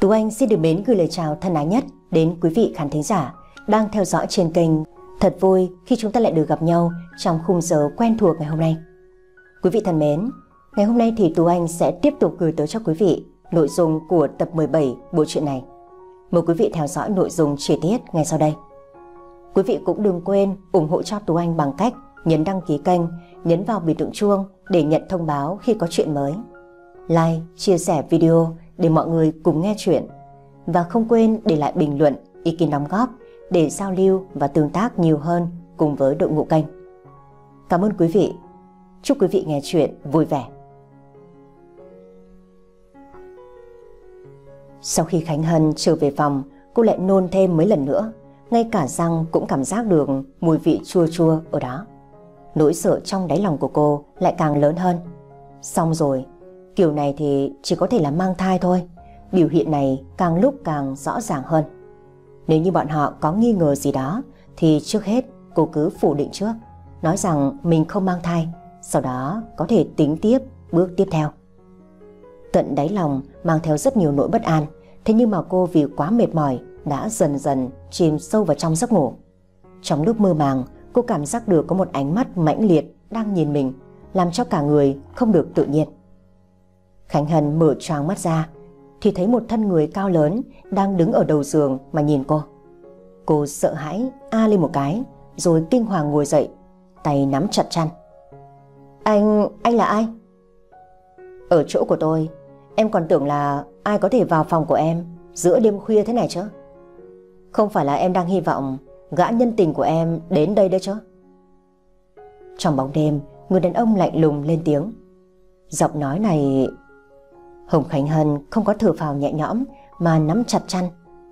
Tú Anh xin được mến gửi lời chào thân ái nhất đến quý vị khán thính giả đang theo dõi trên kênh. Thật vui khi chúng ta lại được gặp nhau trong khung giờ quen thuộc ngày hôm nay. Quý vị thân mến, ngày hôm nay thì Tú Anh sẽ tiếp tục gửi tới cho quý vị nội dung của tập 17 bộ truyện này. Mời quý vị theo dõi nội dung chi tiết ngay sau đây. Quý vị cũng đừng quên ủng hộ cho Tú Anh bằng cách nhấn đăng ký kênh, nhấn vào biểu tượng chuông để nhận thông báo khi có chuyện mới. Like, chia sẻ video để mọi người cùng nghe chuyện. Và không quên để lại bình luận, ý kiến đóng góp để giao lưu và tương tác nhiều hơn cùng với đội ngũ kênh. Cảm ơn quý vị. Chúc quý vị nghe chuyện vui vẻ. Sau khi Khánh Hân trở về phòng, cô lại nôn thêm mấy lần nữa. Ngay cả răng cũng cảm giác được mùi vị chua chua ở đó. Nỗi sợ trong đáy lòng của cô lại càng lớn hơn. Xong rồi, Kiểu này thì chỉ có thể là mang thai thôi, biểu hiện này càng lúc càng rõ ràng hơn. Nếu như bọn họ có nghi ngờ gì đó thì trước hết cô cứ phủ định trước, nói rằng mình không mang thai, sau đó có thể tính tiếp bước tiếp theo. Tận đáy lòng mang theo rất nhiều nỗi bất an, thế nhưng mà cô vì quá mệt mỏi đã dần dần chìm sâu vào trong giấc ngủ. Trong lúc mơ màng, cô cảm giác được có một ánh mắt mãnh liệt đang nhìn mình, làm cho cả người không được tự nhiên. Khánh Hân mở choàng mắt ra thì thấy một thân người cao lớn đang đứng ở đầu giường mà nhìn cô. Cô sợ hãi a lên một cái rồi kinh hoàng ngồi dậy, tay nắm chặt chăn. Anh, anh là ai? Ở chỗ của tôi, em còn tưởng là ai có thể vào phòng của em giữa đêm khuya thế này chứ? Không phải là em đang hy vọng gã nhân tình của em đến đây đấy chứ? Trong bóng đêm, người đàn ông lạnh lùng lên tiếng. Giọng nói này Hồng Khánh Hân không có thở phào nhẹ nhõm mà nắm chặt chăn.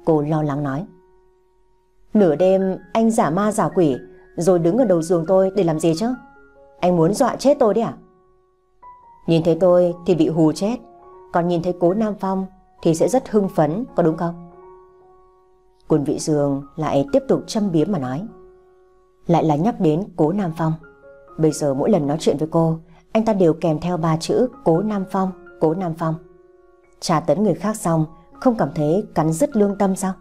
Cô lo lắng nói. Nửa đêm anh giả ma giả quỷ rồi đứng ở đầu giường tôi để làm gì chứ? Anh muốn dọa chết tôi đấy à? Nhìn thấy tôi thì bị hù chết, còn nhìn thấy cố Nam Phong thì sẽ rất hưng phấn, có đúng không? Quân vị dương lại tiếp tục châm biếm mà nói. Lại là nhắc đến cố Nam Phong. Bây giờ mỗi lần nói chuyện với cô, anh ta đều kèm theo ba chữ cố Nam Phong, cố Nam Phong trà tấn người khác xong không cảm thấy cắn rứt lương tâm sao?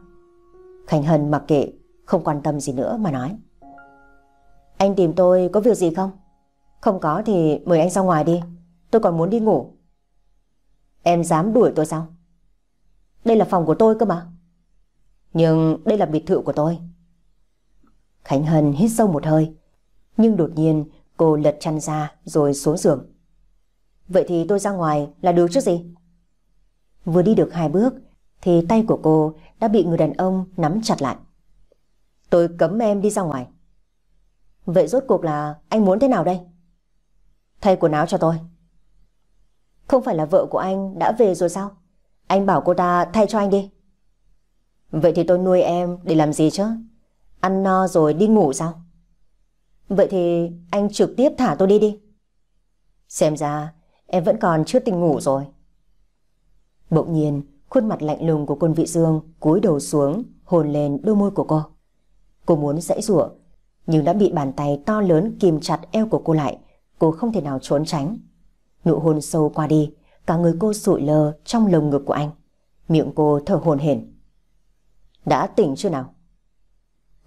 Khánh Hân mặc kệ, không quan tâm gì nữa mà nói. Anh tìm tôi có việc gì không? Không có thì mời anh ra ngoài đi, tôi còn muốn đi ngủ. Em dám đuổi tôi sao? Đây là phòng của tôi cơ mà. Nhưng đây là biệt thự của tôi. Khánh Hân hít sâu một hơi, nhưng đột nhiên cô lật chăn ra rồi xuống giường. Vậy thì tôi ra ngoài là được chứ gì? Vừa đi được hai bước thì tay của cô đã bị người đàn ông nắm chặt lại. Tôi cấm em đi ra ngoài. Vậy rốt cuộc là anh muốn thế nào đây? Thay quần áo cho tôi. Không phải là vợ của anh đã về rồi sao? Anh bảo cô ta thay cho anh đi. Vậy thì tôi nuôi em để làm gì chứ? Ăn no rồi đi ngủ sao? Vậy thì anh trực tiếp thả tôi đi đi. Xem ra em vẫn còn chưa tỉnh ngủ rồi. Bỗng nhiên, khuôn mặt lạnh lùng của quân vị dương cúi đầu xuống, hồn lên đôi môi của cô. Cô muốn dãy rủa nhưng đã bị bàn tay to lớn kìm chặt eo của cô lại. Cô không thể nào trốn tránh. Nụ hôn sâu qua đi, cả người cô sụi lơ trong lồng ngực của anh. Miệng cô thở hồn hển. Đã tỉnh chưa nào?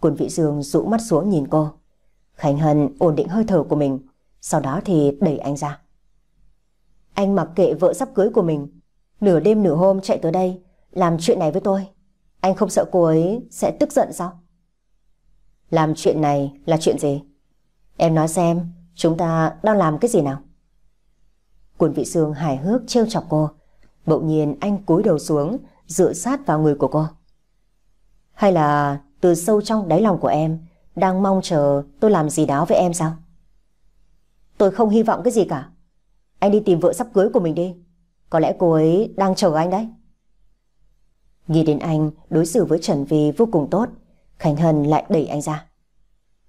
Quân vị dương rũ mắt xuống nhìn cô. Khánh Hân ổn định hơi thở của mình, sau đó thì đẩy anh ra. Anh mặc kệ vợ sắp cưới của mình Nửa đêm nửa hôm chạy tới đây Làm chuyện này với tôi Anh không sợ cô ấy sẽ tức giận sao Làm chuyện này là chuyện gì Em nói xem Chúng ta đang làm cái gì nào Cuốn vị xương hài hước trêu chọc cô Bỗng nhiên anh cúi đầu xuống Dựa sát vào người của cô Hay là từ sâu trong đáy lòng của em Đang mong chờ tôi làm gì đó với em sao Tôi không hy vọng cái gì cả Anh đi tìm vợ sắp cưới của mình đi có lẽ cô ấy đang chờ anh đấy. Nghĩ đến anh đối xử với Trần Vi vô cùng tốt, Khánh Hân lại đẩy anh ra.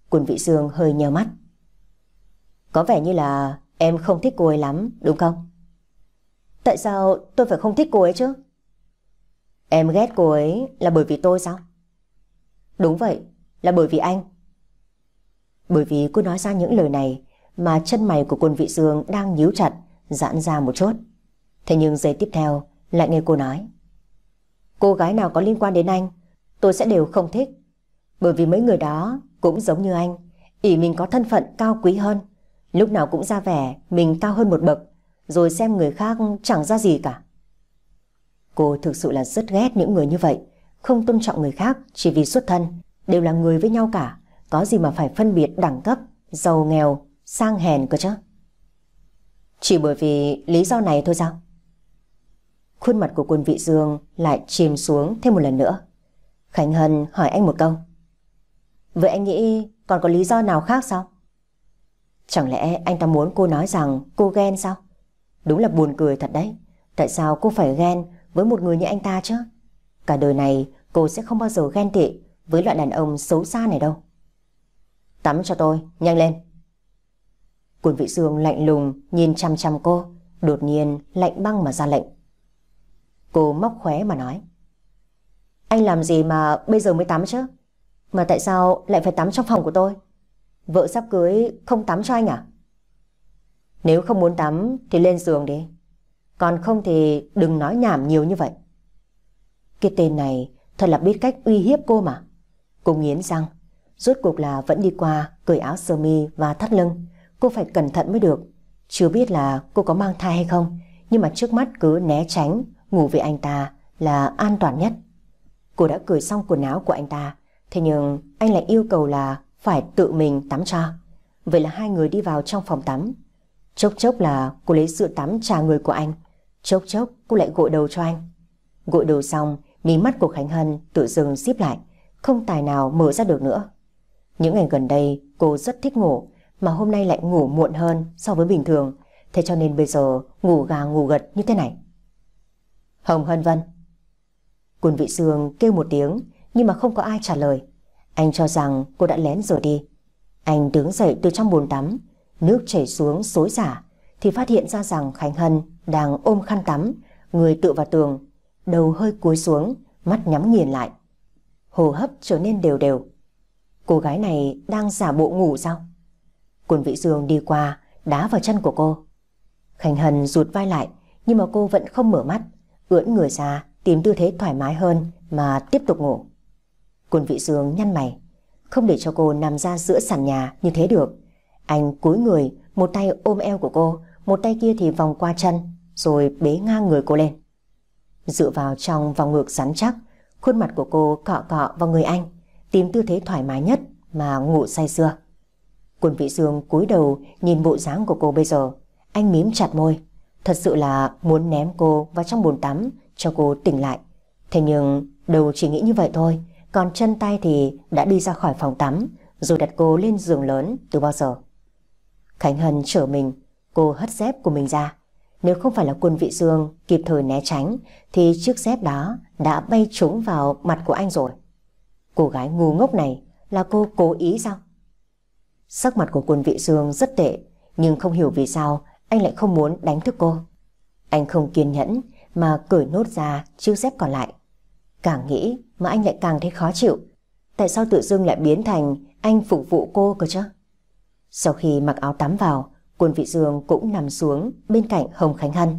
Quân Vị Dương hơi nhớ mắt. Có vẻ như là em không thích cô ấy lắm, đúng không? Tại sao tôi phải không thích cô ấy chứ? Em ghét cô ấy là bởi vì tôi sao? Đúng vậy, là bởi vì anh. Bởi vì cô nói ra những lời này mà chân mày của quân vị dương đang nhíu chặt, giãn ra một chút. Thế nhưng giây tiếp theo lại nghe cô nói Cô gái nào có liên quan đến anh Tôi sẽ đều không thích Bởi vì mấy người đó cũng giống như anh ỷ mình có thân phận cao quý hơn Lúc nào cũng ra vẻ Mình cao hơn một bậc Rồi xem người khác chẳng ra gì cả Cô thực sự là rất ghét những người như vậy Không tôn trọng người khác Chỉ vì xuất thân Đều là người với nhau cả Có gì mà phải phân biệt đẳng cấp Giàu nghèo Sang hèn cơ chứ Chỉ bởi vì lý do này thôi sao Khuôn mặt của quân vị dương lại chìm xuống thêm một lần nữa. Khánh Hân hỏi anh một câu. Vậy anh nghĩ còn có lý do nào khác sao? Chẳng lẽ anh ta muốn cô nói rằng cô ghen sao? Đúng là buồn cười thật đấy. Tại sao cô phải ghen với một người như anh ta chứ? Cả đời này cô sẽ không bao giờ ghen tị với loại đàn ông xấu xa này đâu. Tắm cho tôi, nhanh lên. Quân vị dương lạnh lùng nhìn chăm chăm cô, đột nhiên lạnh băng mà ra lệnh. Cô móc khóe mà nói. Anh làm gì mà bây giờ mới tắm chứ? Mà tại sao lại phải tắm trong phòng của tôi? Vợ sắp cưới không tắm cho anh à? Nếu không muốn tắm thì lên giường đi. Còn không thì đừng nói nhảm nhiều như vậy. Cái tên này thật là biết cách uy hiếp cô mà. Cô nghiến răng, rốt cuộc là vẫn đi qua, cởi áo sơ mi và thắt lưng. Cô phải cẩn thận mới được. Chưa biết là cô có mang thai hay không, nhưng mà trước mắt cứ né tránh Ngủ với anh ta là an toàn nhất. Cô đã cởi xong quần áo của anh ta, thế nhưng anh lại yêu cầu là phải tự mình tắm cho. Vậy là hai người đi vào trong phòng tắm. Chốc chốc là cô lấy sữa tắm trà người của anh. Chốc chốc cô lại gội đầu cho anh. Gội đầu xong, mí mắt của Khánh Hân tự dưng xíp lại, không tài nào mở ra được nữa. Những ngày gần đây cô rất thích ngủ, mà hôm nay lại ngủ muộn hơn so với bình thường, thế cho nên bây giờ ngủ gà ngủ gật như thế này. Hồng Hân Vân. Quân vị dương kêu một tiếng nhưng mà không có ai trả lời. Anh cho rằng cô đã lén rồi đi. Anh đứng dậy từ trong bồn tắm, nước chảy xuống xối xả thì phát hiện ra rằng Khánh Hân đang ôm khăn tắm, người tựa vào tường, đầu hơi cúi xuống, mắt nhắm nghiền lại. Hồ hấp trở nên đều đều. Cô gái này đang giả bộ ngủ sao? Quân vị dương đi qua, đá vào chân của cô. Khánh Hân rụt vai lại, nhưng mà cô vẫn không mở mắt ưỡn người ra tìm tư thế thoải mái hơn mà tiếp tục ngủ. Quân vị dương nhăn mày, không để cho cô nằm ra giữa sàn nhà như thế được. Anh cúi người, một tay ôm eo của cô, một tay kia thì vòng qua chân, rồi bế ngang người cô lên. Dựa vào trong vòng ngực rắn chắc, khuôn mặt của cô cọ cọ vào người anh, tìm tư thế thoải mái nhất mà ngủ say sưa. Quân vị dương cúi đầu nhìn bộ dáng của cô bây giờ, anh mím chặt môi, Thật sự là muốn ném cô vào trong bồn tắm cho cô tỉnh lại. Thế nhưng đầu chỉ nghĩ như vậy thôi, còn chân tay thì đã đi ra khỏi phòng tắm rồi đặt cô lên giường lớn từ bao giờ. Khánh Hân trở mình, cô hất dép của mình ra. Nếu không phải là quân vị dương kịp thời né tránh thì chiếc dép đó đã bay trúng vào mặt của anh rồi. Cô gái ngu ngốc này là cô cố ý sao? Sắc mặt của quân vị dương rất tệ nhưng không hiểu vì sao anh lại không muốn đánh thức cô. Anh không kiên nhẫn mà cởi nốt ra chiếc dép còn lại. Càng nghĩ mà anh lại càng thấy khó chịu. Tại sao tự dưng lại biến thành anh phục vụ cô cơ chứ? Sau khi mặc áo tắm vào, Quân Vị Dương cũng nằm xuống bên cạnh Hồng Khánh Hân.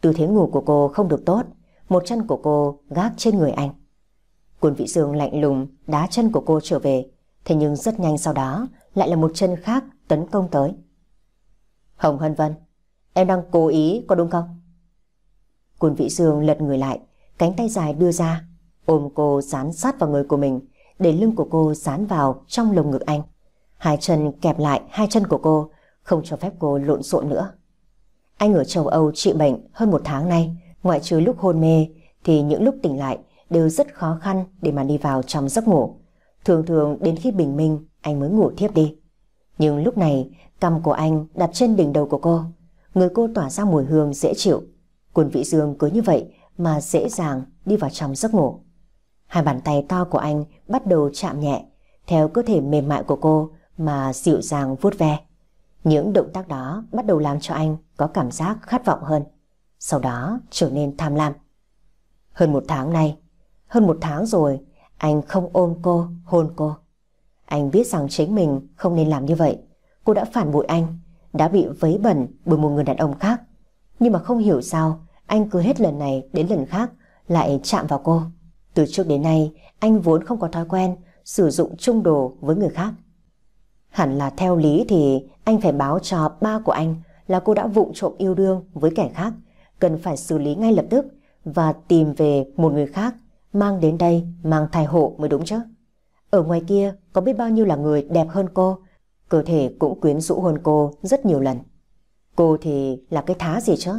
Tư thế ngủ của cô không được tốt, một chân của cô gác trên người anh. Quân Vị Dương lạnh lùng đá chân của cô trở về, thế nhưng rất nhanh sau đó lại là một chân khác tấn công tới. Hồng Hân Vân Em đang cố ý có đúng không? Cùn Vĩ Dương lật người lại, cánh tay dài đưa ra, ôm cô dán sát vào người của mình, để lưng của cô dán vào trong lồng ngực anh. Hai chân kẹp lại hai chân của cô, không cho phép cô lộn xộn nữa. Anh ở châu Âu trị bệnh hơn một tháng nay, ngoại trừ lúc hôn mê thì những lúc tỉnh lại đều rất khó khăn để mà đi vào trong giấc ngủ. Thường thường đến khi bình minh anh mới ngủ thiếp đi. Nhưng lúc này cầm của anh đặt trên đỉnh đầu của cô, người cô tỏa ra mùi hương dễ chịu. Quân Vĩ Dương cứ như vậy mà dễ dàng đi vào trong giấc ngủ. Hai bàn tay to của anh bắt đầu chạm nhẹ, theo cơ thể mềm mại của cô mà dịu dàng vuốt ve. Những động tác đó bắt đầu làm cho anh có cảm giác khát vọng hơn, sau đó trở nên tham lam. Hơn một tháng nay, hơn một tháng rồi, anh không ôm cô, hôn cô. Anh biết rằng chính mình không nên làm như vậy. Cô đã phản bội anh, đã bị vấy bẩn bởi một người đàn ông khác. Nhưng mà không hiểu sao, anh cứ hết lần này đến lần khác lại chạm vào cô. Từ trước đến nay, anh vốn không có thói quen sử dụng chung đồ với người khác. Hẳn là theo lý thì anh phải báo cho ba của anh là cô đã vụng trộm yêu đương với kẻ khác, cần phải xử lý ngay lập tức và tìm về một người khác mang đến đây mang thai hộ mới đúng chứ. Ở ngoài kia có biết bao nhiêu là người đẹp hơn cô, cơ thể cũng quyến rũ hôn cô rất nhiều lần. Cô thì là cái thá gì chứ,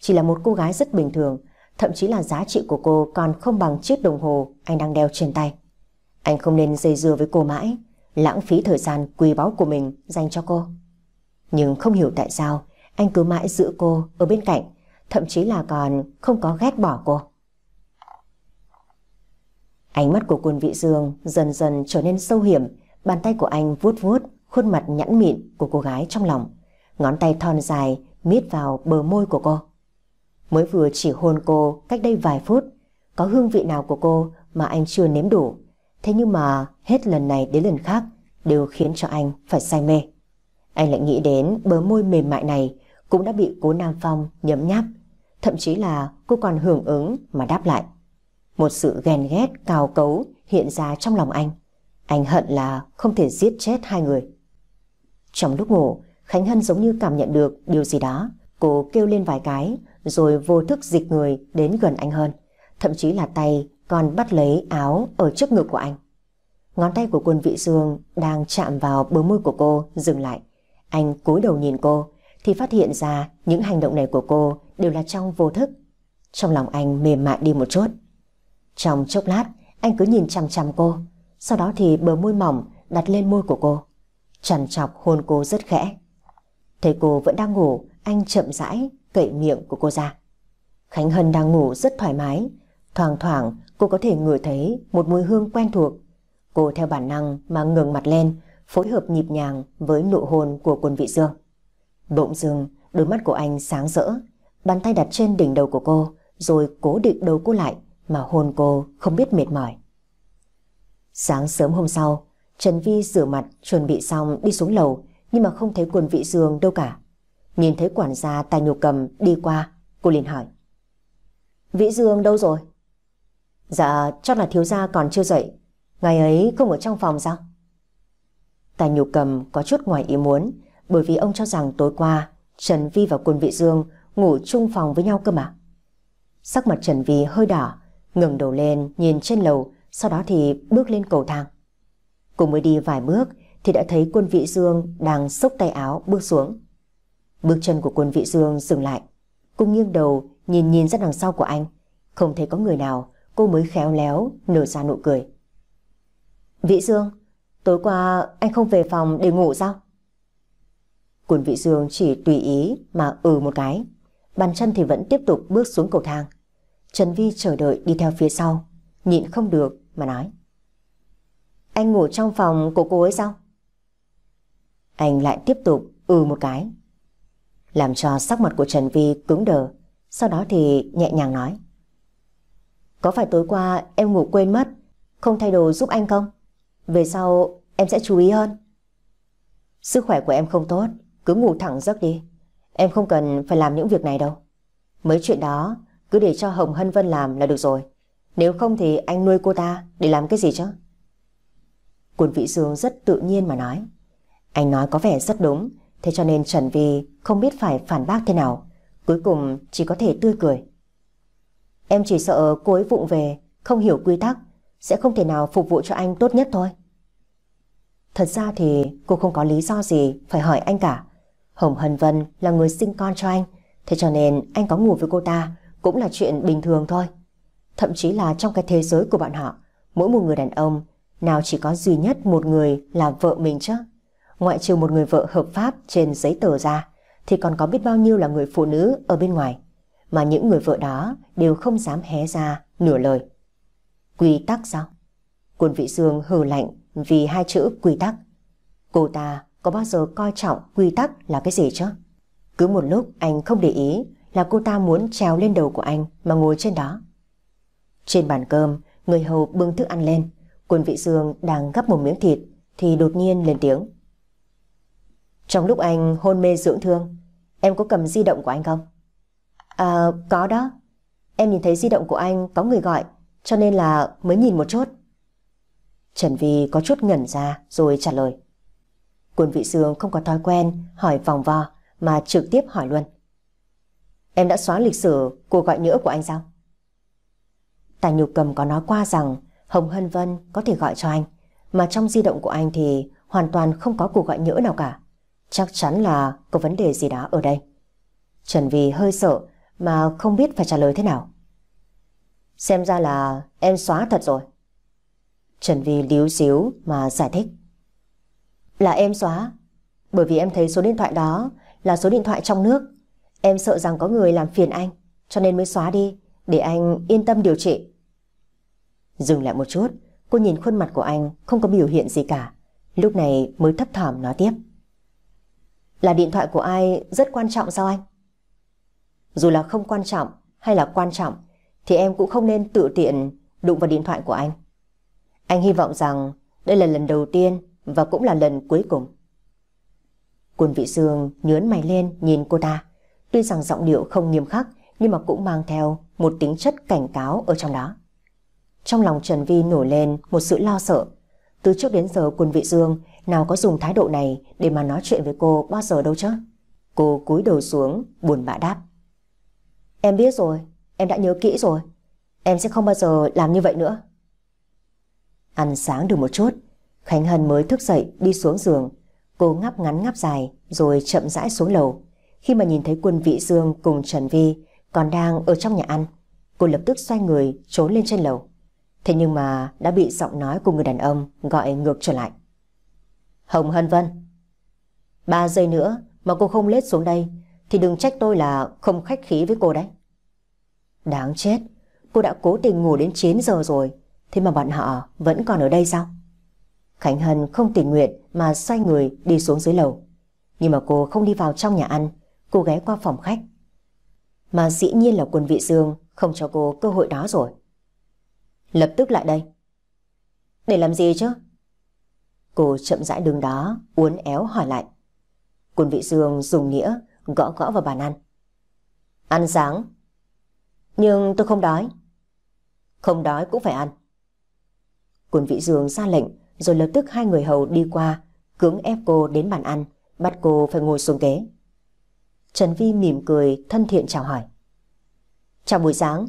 chỉ là một cô gái rất bình thường, thậm chí là giá trị của cô còn không bằng chiếc đồng hồ anh đang đeo trên tay. Anh không nên dây dưa với cô mãi, lãng phí thời gian quý báu của mình dành cho cô. Nhưng không hiểu tại sao, anh cứ mãi giữ cô ở bên cạnh, thậm chí là còn không có ghét bỏ cô. Ánh mắt của quân vị dương dần dần trở nên sâu hiểm, bàn tay của anh vuốt vuốt khuôn mặt nhẵn mịn của cô gái trong lòng, ngón tay thon dài miết vào bờ môi của cô. Mới vừa chỉ hôn cô cách đây vài phút, có hương vị nào của cô mà anh chưa nếm đủ, thế nhưng mà hết lần này đến lần khác đều khiến cho anh phải say mê. Anh lại nghĩ đến bờ môi mềm mại này cũng đã bị cố Nam Phong nhấm nháp, thậm chí là cô còn hưởng ứng mà đáp lại. Một sự ghen ghét cao cấu hiện ra trong lòng anh. Anh hận là không thể giết chết hai người. Trong lúc ngủ, Khánh Hân giống như cảm nhận được điều gì đó. Cô kêu lên vài cái, rồi vô thức dịch người đến gần anh hơn. Thậm chí là tay còn bắt lấy áo ở trước ngực của anh. Ngón tay của quân vị dương đang chạm vào bờ môi của cô, dừng lại. Anh cúi đầu nhìn cô, thì phát hiện ra những hành động này của cô đều là trong vô thức. Trong lòng anh mềm mại đi một chút. Trong chốc lát, anh cứ nhìn chằm chằm cô, sau đó thì bờ môi mỏng đặt lên môi của cô trằn trọc hôn cô rất khẽ. Thấy cô vẫn đang ngủ, anh chậm rãi cậy miệng của cô ra. Khánh Hân đang ngủ rất thoải mái, thoang thoảng cô có thể ngửi thấy một mùi hương quen thuộc. Cô theo bản năng mà ngừng mặt lên, phối hợp nhịp nhàng với nụ hôn của quân vị dương. Bỗng dưng, đôi mắt của anh sáng rỡ, bàn tay đặt trên đỉnh đầu của cô, rồi cố định đầu cô lại mà hôn cô không biết mệt mỏi. Sáng sớm hôm sau, Trần Vi rửa mặt, chuẩn bị xong đi xuống lầu, nhưng mà không thấy quần vị dương đâu cả. Nhìn thấy quản gia tài nhục cầm đi qua, cô liền hỏi. Vĩ Dương đâu rồi? Dạ, chắc là thiếu gia còn chưa dậy. Ngày ấy không ở trong phòng sao? Tài nhục cầm có chút ngoài ý muốn, bởi vì ông cho rằng tối qua Trần Vi và quân vị Dương ngủ chung phòng với nhau cơ mà. Sắc mặt Trần Vi hơi đỏ, ngừng đầu lên nhìn trên lầu, sau đó thì bước lên cầu thang. Cô mới đi vài bước thì đã thấy quân vị dương đang xốc tay áo bước xuống. Bước chân của quân vị dương dừng lại. Cô nghiêng đầu nhìn nhìn ra đằng sau của anh. Không thấy có người nào, cô mới khéo léo nở ra nụ cười. Vị dương, tối qua anh không về phòng để ngủ sao? Quân vị dương chỉ tùy ý mà ừ một cái. Bàn chân thì vẫn tiếp tục bước xuống cầu thang. Trần Vi chờ đợi đi theo phía sau, nhịn không được mà nói. Anh ngủ trong phòng của cô ấy sao? Anh lại tiếp tục ừ một cái. Làm cho sắc mặt của Trần Vi cứng đờ, sau đó thì nhẹ nhàng nói. Có phải tối qua em ngủ quên mất, không thay đồ giúp anh không? Về sau em sẽ chú ý hơn. Sức khỏe của em không tốt, cứ ngủ thẳng giấc đi. Em không cần phải làm những việc này đâu. Mấy chuyện đó cứ để cho Hồng Hân Vân làm là được rồi. Nếu không thì anh nuôi cô ta để làm cái gì chứ? Cuốn Vĩ Dương rất tự nhiên mà nói. Anh nói có vẻ rất đúng, thế cho nên Trần Vi không biết phải phản bác thế nào. Cuối cùng chỉ có thể tươi cười. Em chỉ sợ cô ấy vụng về, không hiểu quy tắc, sẽ không thể nào phục vụ cho anh tốt nhất thôi. Thật ra thì cô không có lý do gì phải hỏi anh cả. Hồng Hân Vân là người sinh con cho anh, thế cho nên anh có ngủ với cô ta cũng là chuyện bình thường thôi. Thậm chí là trong cái thế giới của bọn họ, mỗi một người đàn ông nào chỉ có duy nhất một người là vợ mình chứ. Ngoại trừ một người vợ hợp pháp trên giấy tờ ra, thì còn có biết bao nhiêu là người phụ nữ ở bên ngoài. Mà những người vợ đó đều không dám hé ra nửa lời. Quy tắc sao? Quân vị dương hừ lạnh vì hai chữ quy tắc. Cô ta có bao giờ coi trọng quy tắc là cái gì chứ? Cứ một lúc anh không để ý là cô ta muốn trèo lên đầu của anh mà ngồi trên đó. Trên bàn cơm, người hầu bưng thức ăn lên. Quân vị dương đang gắp một miếng thịt thì đột nhiên lên tiếng. Trong lúc anh hôn mê dưỡng thương, em có cầm di động của anh không? À, có đó. Em nhìn thấy di động của anh có người gọi, cho nên là mới nhìn một chút. Trần Vi có chút ngẩn ra rồi trả lời. Quân vị dương không có thói quen hỏi vòng vo mà trực tiếp hỏi luôn. Em đã xóa lịch sử cuộc gọi nhỡ của anh sao? Tài Nhục Cầm có nói qua rằng Hồng Hân Vân có thể gọi cho anh, mà trong di động của anh thì hoàn toàn không có cuộc gọi nhỡ nào cả. Chắc chắn là có vấn đề gì đó ở đây. Trần Vy hơi sợ mà không biết phải trả lời thế nào. Xem ra là em xóa thật rồi. Trần Vy líu xíu mà giải thích. Là em xóa, bởi vì em thấy số điện thoại đó là số điện thoại trong nước. Em sợ rằng có người làm phiền anh, cho nên mới xóa đi, để anh yên tâm điều trị. Dừng lại một chút, cô nhìn khuôn mặt của anh không có biểu hiện gì cả. Lúc này mới thấp thỏm nói tiếp. Là điện thoại của ai rất quan trọng sao anh? Dù là không quan trọng hay là quan trọng thì em cũng không nên tự tiện đụng vào điện thoại của anh. Anh hy vọng rằng đây là lần đầu tiên và cũng là lần cuối cùng. Quân vị sương nhớn mày lên nhìn cô ta. Tuy rằng giọng điệu không nghiêm khắc nhưng mà cũng mang theo một tính chất cảnh cáo ở trong đó. Trong lòng Trần Vi nổi lên một sự lo sợ. Từ trước đến giờ quân vị dương nào có dùng thái độ này để mà nói chuyện với cô bao giờ đâu chứ. Cô cúi đầu xuống, buồn bã đáp. Em biết rồi, em đã nhớ kỹ rồi. Em sẽ không bao giờ làm như vậy nữa. Ăn sáng được một chút, Khánh Hân mới thức dậy đi xuống giường. Cô ngáp ngắn ngáp dài rồi chậm rãi xuống lầu. Khi mà nhìn thấy quân vị dương cùng Trần Vi còn đang ở trong nhà ăn, cô lập tức xoay người trốn lên trên lầu. Thế nhưng mà đã bị giọng nói của người đàn ông gọi ngược trở lại. Hồng Hân Vân. Ba giây nữa mà cô không lết xuống đây thì đừng trách tôi là không khách khí với cô đấy. Đáng chết, cô đã cố tình ngủ đến 9 giờ rồi, thế mà bọn họ vẫn còn ở đây sao? Khánh Hân không tình nguyện mà xoay người đi xuống dưới lầu. Nhưng mà cô không đi vào trong nhà ăn, cô ghé qua phòng khách. Mà dĩ nhiên là quân vị dương không cho cô cơ hội đó rồi. Lập tức lại đây. Để làm gì chứ? Cô chậm rãi đứng đó, uốn éo hỏi lại. Quân vị dương dùng nghĩa, gõ gõ vào bàn ăn. Ăn sáng. Nhưng tôi không đói. Không đói cũng phải ăn. Quân vị dương ra lệnh, rồi lập tức hai người hầu đi qua, cưỡng ép cô đến bàn ăn, bắt cô phải ngồi xuống ghế. Trần Vi mỉm cười, thân thiện chào hỏi. Chào buổi sáng.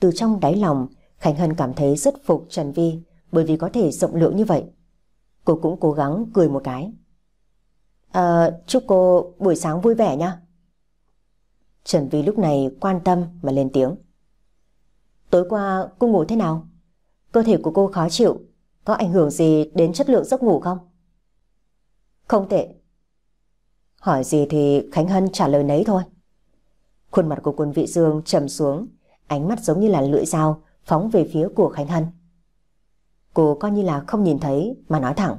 Từ trong đáy lòng, Khánh Hân cảm thấy rất phục Trần Vi bởi vì có thể rộng lượng như vậy. Cô cũng cố gắng cười một cái. À, chúc cô buổi sáng vui vẻ nha. Trần Vi lúc này quan tâm mà lên tiếng. Tối qua cô ngủ thế nào? Cơ thể của cô khó chịu, có ảnh hưởng gì đến chất lượng giấc ngủ không? Không tệ. Hỏi gì thì Khánh Hân trả lời nấy thôi. Khuôn mặt của quân vị dương trầm xuống, ánh mắt giống như là lưỡi dao, phóng về phía của Khánh Hân. Cô coi như là không nhìn thấy mà nói thẳng.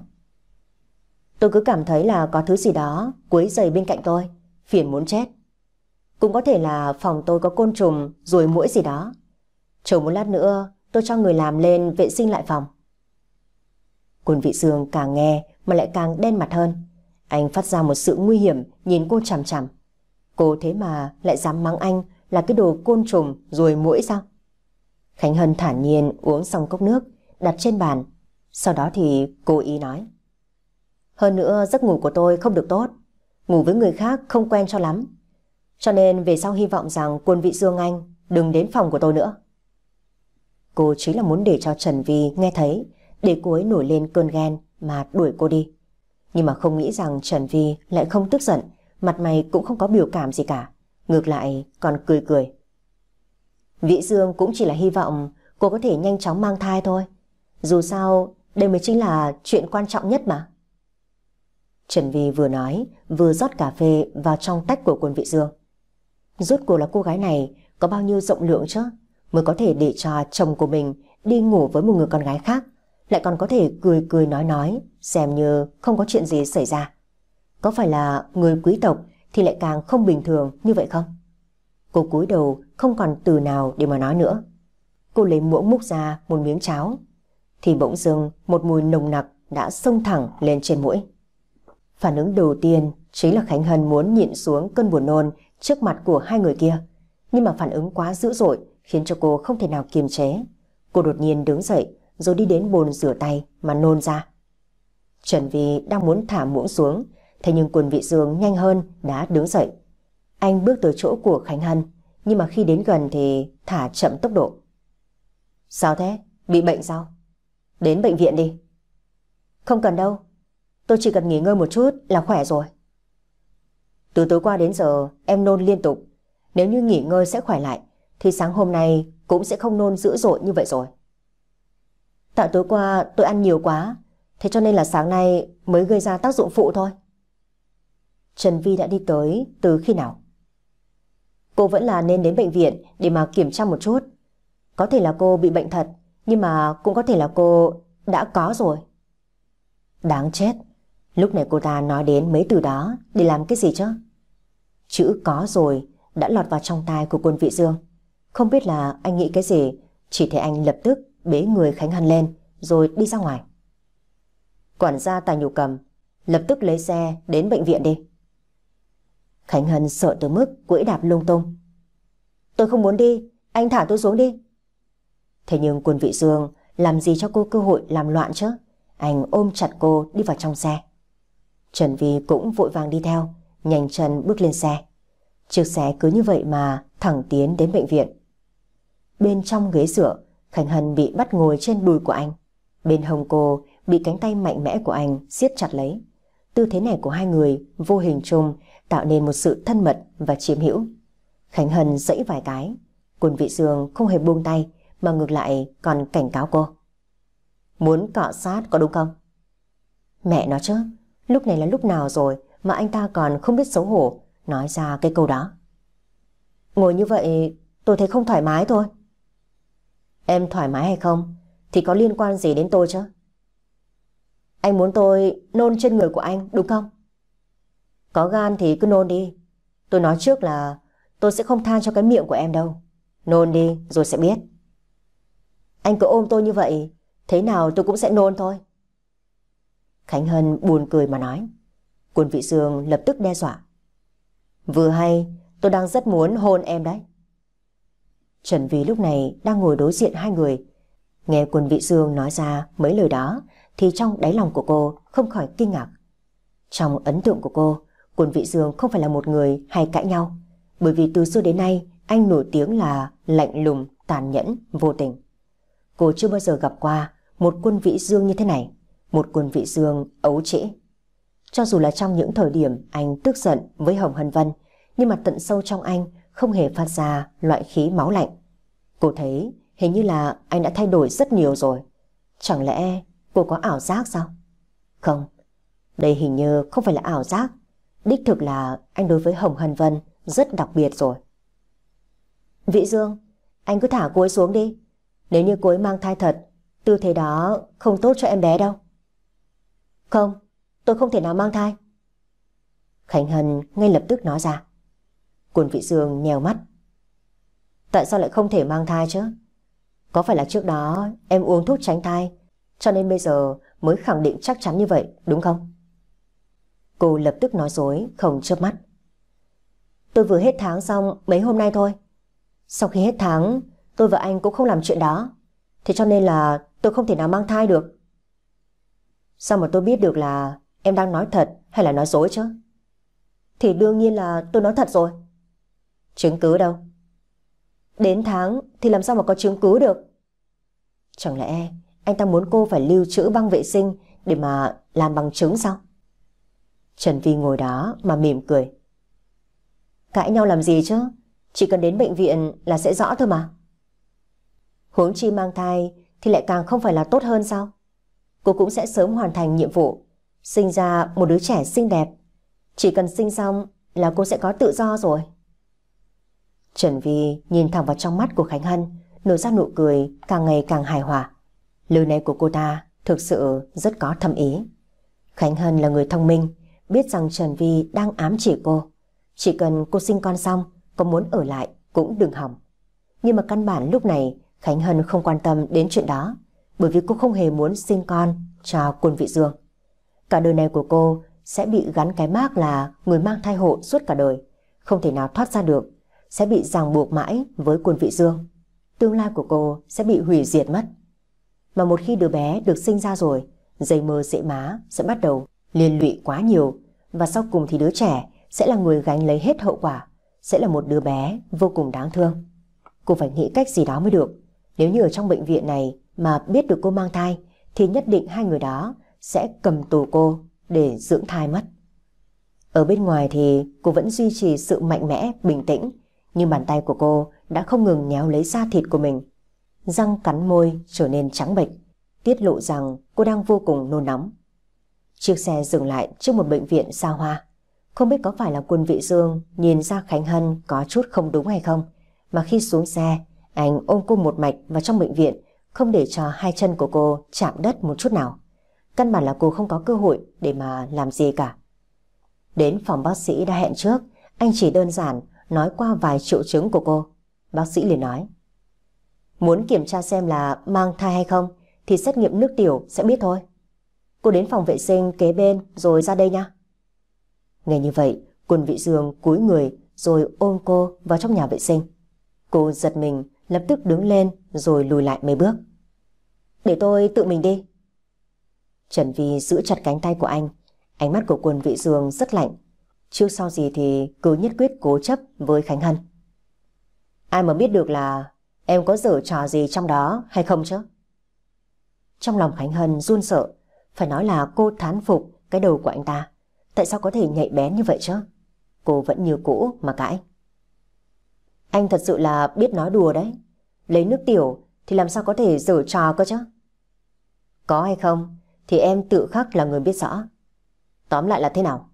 Tôi cứ cảm thấy là có thứ gì đó quấy giày bên cạnh tôi, phiền muốn chết. Cũng có thể là phòng tôi có côn trùng rồi muỗi gì đó. Chờ một lát nữa tôi cho người làm lên vệ sinh lại phòng. Quân vị dương càng nghe mà lại càng đen mặt hơn. Anh phát ra một sự nguy hiểm nhìn cô chằm chằm. Cô thế mà lại dám mắng anh là cái đồ côn trùng rồi muỗi sao? Khánh Hân thản nhiên uống xong cốc nước, đặt trên bàn. Sau đó thì cô ý nói. Hơn nữa giấc ngủ của tôi không được tốt. Ngủ với người khác không quen cho lắm. Cho nên về sau hy vọng rằng quân vị Dương Anh đừng đến phòng của tôi nữa. Cô chỉ là muốn để cho Trần Vi nghe thấy, để cô ấy nổi lên cơn ghen mà đuổi cô đi. Nhưng mà không nghĩ rằng Trần Vi lại không tức giận, mặt mày cũng không có biểu cảm gì cả. Ngược lại còn cười cười. Vĩ Dương cũng chỉ là hy vọng cô có thể nhanh chóng mang thai thôi. Dù sao, đây mới chính là chuyện quan trọng nhất mà. Trần Vy vừa nói, vừa rót cà phê vào trong tách của quần Vĩ Dương. Rốt cuộc là cô gái này có bao nhiêu rộng lượng chứ? Mới có thể để cho chồng của mình đi ngủ với một người con gái khác, lại còn có thể cười cười nói nói, xem như không có chuyện gì xảy ra. Có phải là người quý tộc thì lại càng không bình thường như vậy không? Cô cúi đầu không còn từ nào để mà nói nữa. Cô lấy muỗng múc ra một miếng cháo. Thì bỗng dưng một mùi nồng nặc đã xông thẳng lên trên mũi. Phản ứng đầu tiên chính là Khánh Hân muốn nhịn xuống cơn buồn nôn trước mặt của hai người kia. Nhưng mà phản ứng quá dữ dội khiến cho cô không thể nào kiềm chế. Cô đột nhiên đứng dậy rồi đi đến bồn rửa tay mà nôn ra. Trần Vi đang muốn thả muỗng xuống, thế nhưng quần vị dương nhanh hơn đã đứng dậy anh bước tới chỗ của Khánh Hân, nhưng mà khi đến gần thì thả chậm tốc độ. Sao thế? Bị bệnh sao? Đến bệnh viện đi. Không cần đâu, tôi chỉ cần nghỉ ngơi một chút là khỏe rồi. Từ tối qua đến giờ em nôn liên tục, nếu như nghỉ ngơi sẽ khỏe lại thì sáng hôm nay cũng sẽ không nôn dữ dội như vậy rồi. Tại tối qua tôi ăn nhiều quá, thế cho nên là sáng nay mới gây ra tác dụng phụ thôi. Trần Vi đã đi tới từ khi nào? Cô vẫn là nên đến bệnh viện để mà kiểm tra một chút. Có thể là cô bị bệnh thật, nhưng mà cũng có thể là cô đã có rồi. Đáng chết. Lúc này cô ta nói đến mấy từ đó để làm cái gì chứ? Chữ có rồi đã lọt vào trong tai của quân vị dương. Không biết là anh nghĩ cái gì, chỉ thấy anh lập tức bế người Khánh Hân lên rồi đi ra ngoài. Quản gia tài nhục cầm, lập tức lấy xe đến bệnh viện đi. Khánh Hân sợ tới mức quỹ đạp lung tung. Tôi không muốn đi, anh thả tôi xuống đi. Thế nhưng quân vị Dương làm gì cho cô cơ hội làm loạn chứ? Anh ôm chặt cô đi vào trong xe. Trần Vi cũng vội vàng đi theo, nhanh chân bước lên xe. Chiếc xe cứ như vậy mà thẳng tiến đến bệnh viện. Bên trong ghế sửa, Khánh Hân bị bắt ngồi trên đùi của anh. Bên hồng cô bị cánh tay mạnh mẽ của anh siết chặt lấy. Tư thế này của hai người vô hình chung tạo nên một sự thân mật và chiếm hữu. Khánh Hân dẫy vài cái, quân vị dương không hề buông tay mà ngược lại còn cảnh cáo cô. Muốn cọ sát có đúng không? Mẹ nó chứ, lúc này là lúc nào rồi mà anh ta còn không biết xấu hổ nói ra cái câu đó. Ngồi như vậy tôi thấy không thoải mái thôi. Em thoải mái hay không thì có liên quan gì đến tôi chứ? Anh muốn tôi nôn trên người của anh đúng không? Có gan thì cứ nôn đi. Tôi nói trước là tôi sẽ không tha cho cái miệng của em đâu. Nôn đi rồi sẽ biết. Anh cứ ôm tôi như vậy, thế nào tôi cũng sẽ nôn thôi. Khánh Hân buồn cười mà nói. Quân Vị Dương lập tức đe dọa. Vừa hay, tôi đang rất muốn hôn em đấy. Trần Vy lúc này đang ngồi đối diện hai người. Nghe Quân Vị Dương nói ra mấy lời đó, thì trong đáy lòng của cô không khỏi kinh ngạc. Trong ấn tượng của cô, Quân Vị Dương không phải là một người hay cãi nhau, bởi vì từ xưa đến nay anh nổi tiếng là lạnh lùng, tàn nhẫn, vô tình. Cô chưa bao giờ gặp qua một quân Vị Dương như thế này, một quân Vị Dương ấu trễ. Cho dù là trong những thời điểm anh tức giận với Hồng Hân Vân, nhưng mà tận sâu trong anh không hề phát ra loại khí máu lạnh. Cô thấy hình như là anh đã thay đổi rất nhiều rồi. Chẳng lẽ cô có ảo giác sao? Không, đây hình như không phải là ảo giác Đích thực là anh đối với Hồng Hân Vân rất đặc biệt rồi. Vĩ Dương, anh cứ thả cô ấy xuống đi. Nếu như cô ấy mang thai thật, tư thế đó không tốt cho em bé đâu. Không, tôi không thể nào mang thai. Khánh Hân ngay lập tức nói ra. Cuốn Vĩ Dương nhèo mắt. Tại sao lại không thể mang thai chứ? Có phải là trước đó em uống thuốc tránh thai, cho nên bây giờ mới khẳng định chắc chắn như vậy, đúng không? Cô lập tức nói dối, không chớp mắt. Tôi vừa hết tháng xong mấy hôm nay thôi. Sau khi hết tháng, tôi và anh cũng không làm chuyện đó. Thế cho nên là tôi không thể nào mang thai được. Sao mà tôi biết được là em đang nói thật hay là nói dối chứ? Thì đương nhiên là tôi nói thật rồi. Chứng cứ đâu? Đến tháng thì làm sao mà có chứng cứ được? Chẳng lẽ anh ta muốn cô phải lưu trữ băng vệ sinh để mà làm bằng chứng sao? Trần Vi ngồi đó mà mỉm cười. Cãi nhau làm gì chứ? Chỉ cần đến bệnh viện là sẽ rõ thôi mà. Huống chi mang thai thì lại càng không phải là tốt hơn sao? Cô cũng sẽ sớm hoàn thành nhiệm vụ, sinh ra một đứa trẻ xinh đẹp. Chỉ cần sinh xong là cô sẽ có tự do rồi. Trần Vi nhìn thẳng vào trong mắt của Khánh Hân, nở ra nụ cười càng ngày càng hài hòa. Lời này của cô ta thực sự rất có thâm ý. Khánh Hân là người thông minh, biết rằng Trần Vi đang ám chỉ cô. Chỉ cần cô sinh con xong, có muốn ở lại cũng đừng hỏng. Nhưng mà căn bản lúc này Khánh Hân không quan tâm đến chuyện đó bởi vì cô không hề muốn sinh con cho quân vị dương. Cả đời này của cô sẽ bị gắn cái mác là người mang thai hộ suốt cả đời, không thể nào thoát ra được, sẽ bị ràng buộc mãi với quân vị dương. Tương lai của cô sẽ bị hủy diệt mất. Mà một khi đứa bé được sinh ra rồi, dây mơ dễ má sẽ bắt đầu liên lụy quá nhiều và sau cùng thì đứa trẻ sẽ là người gánh lấy hết hậu quả, sẽ là một đứa bé vô cùng đáng thương. Cô phải nghĩ cách gì đó mới được. Nếu như ở trong bệnh viện này mà biết được cô mang thai thì nhất định hai người đó sẽ cầm tù cô để dưỡng thai mất. Ở bên ngoài thì cô vẫn duy trì sự mạnh mẽ, bình tĩnh, nhưng bàn tay của cô đã không ngừng nhéo lấy da thịt của mình. Răng cắn môi trở nên trắng bệch, tiết lộ rằng cô đang vô cùng nôn nóng. Chiếc xe dừng lại trước một bệnh viện xa hoa. Không biết có phải là quân vị dương nhìn ra Khánh Hân có chút không đúng hay không. Mà khi xuống xe, anh ôm cô một mạch vào trong bệnh viện, không để cho hai chân của cô chạm đất một chút nào. Căn bản là cô không có cơ hội để mà làm gì cả. Đến phòng bác sĩ đã hẹn trước, anh chỉ đơn giản nói qua vài triệu chứng của cô. Bác sĩ liền nói. Muốn kiểm tra xem là mang thai hay không thì xét nghiệm nước tiểu sẽ biết thôi. Cô đến phòng vệ sinh kế bên rồi ra đây nha. Nghe như vậy, Quân Vị Dương cúi người rồi ôm cô vào trong nhà vệ sinh. Cô giật mình, lập tức đứng lên rồi lùi lại mấy bước. Để tôi tự mình đi. Trần Vi giữ chặt cánh tay của anh. Ánh mắt của Quân Vị Dương rất lạnh. Trước sau gì thì cứ nhất quyết cố chấp với Khánh Hân. Ai mà biết được là em có dở trò gì trong đó hay không chứ? Trong lòng Khánh Hân run sợ, phải nói là cô thán phục cái đầu của anh ta. Tại sao có thể nhạy bén như vậy chứ? Cô vẫn như cũ mà cãi. Anh thật sự là biết nói đùa đấy. Lấy nước tiểu thì làm sao có thể dở trò cơ chứ? Có hay không thì em tự khắc là người biết rõ. Tóm lại là thế nào?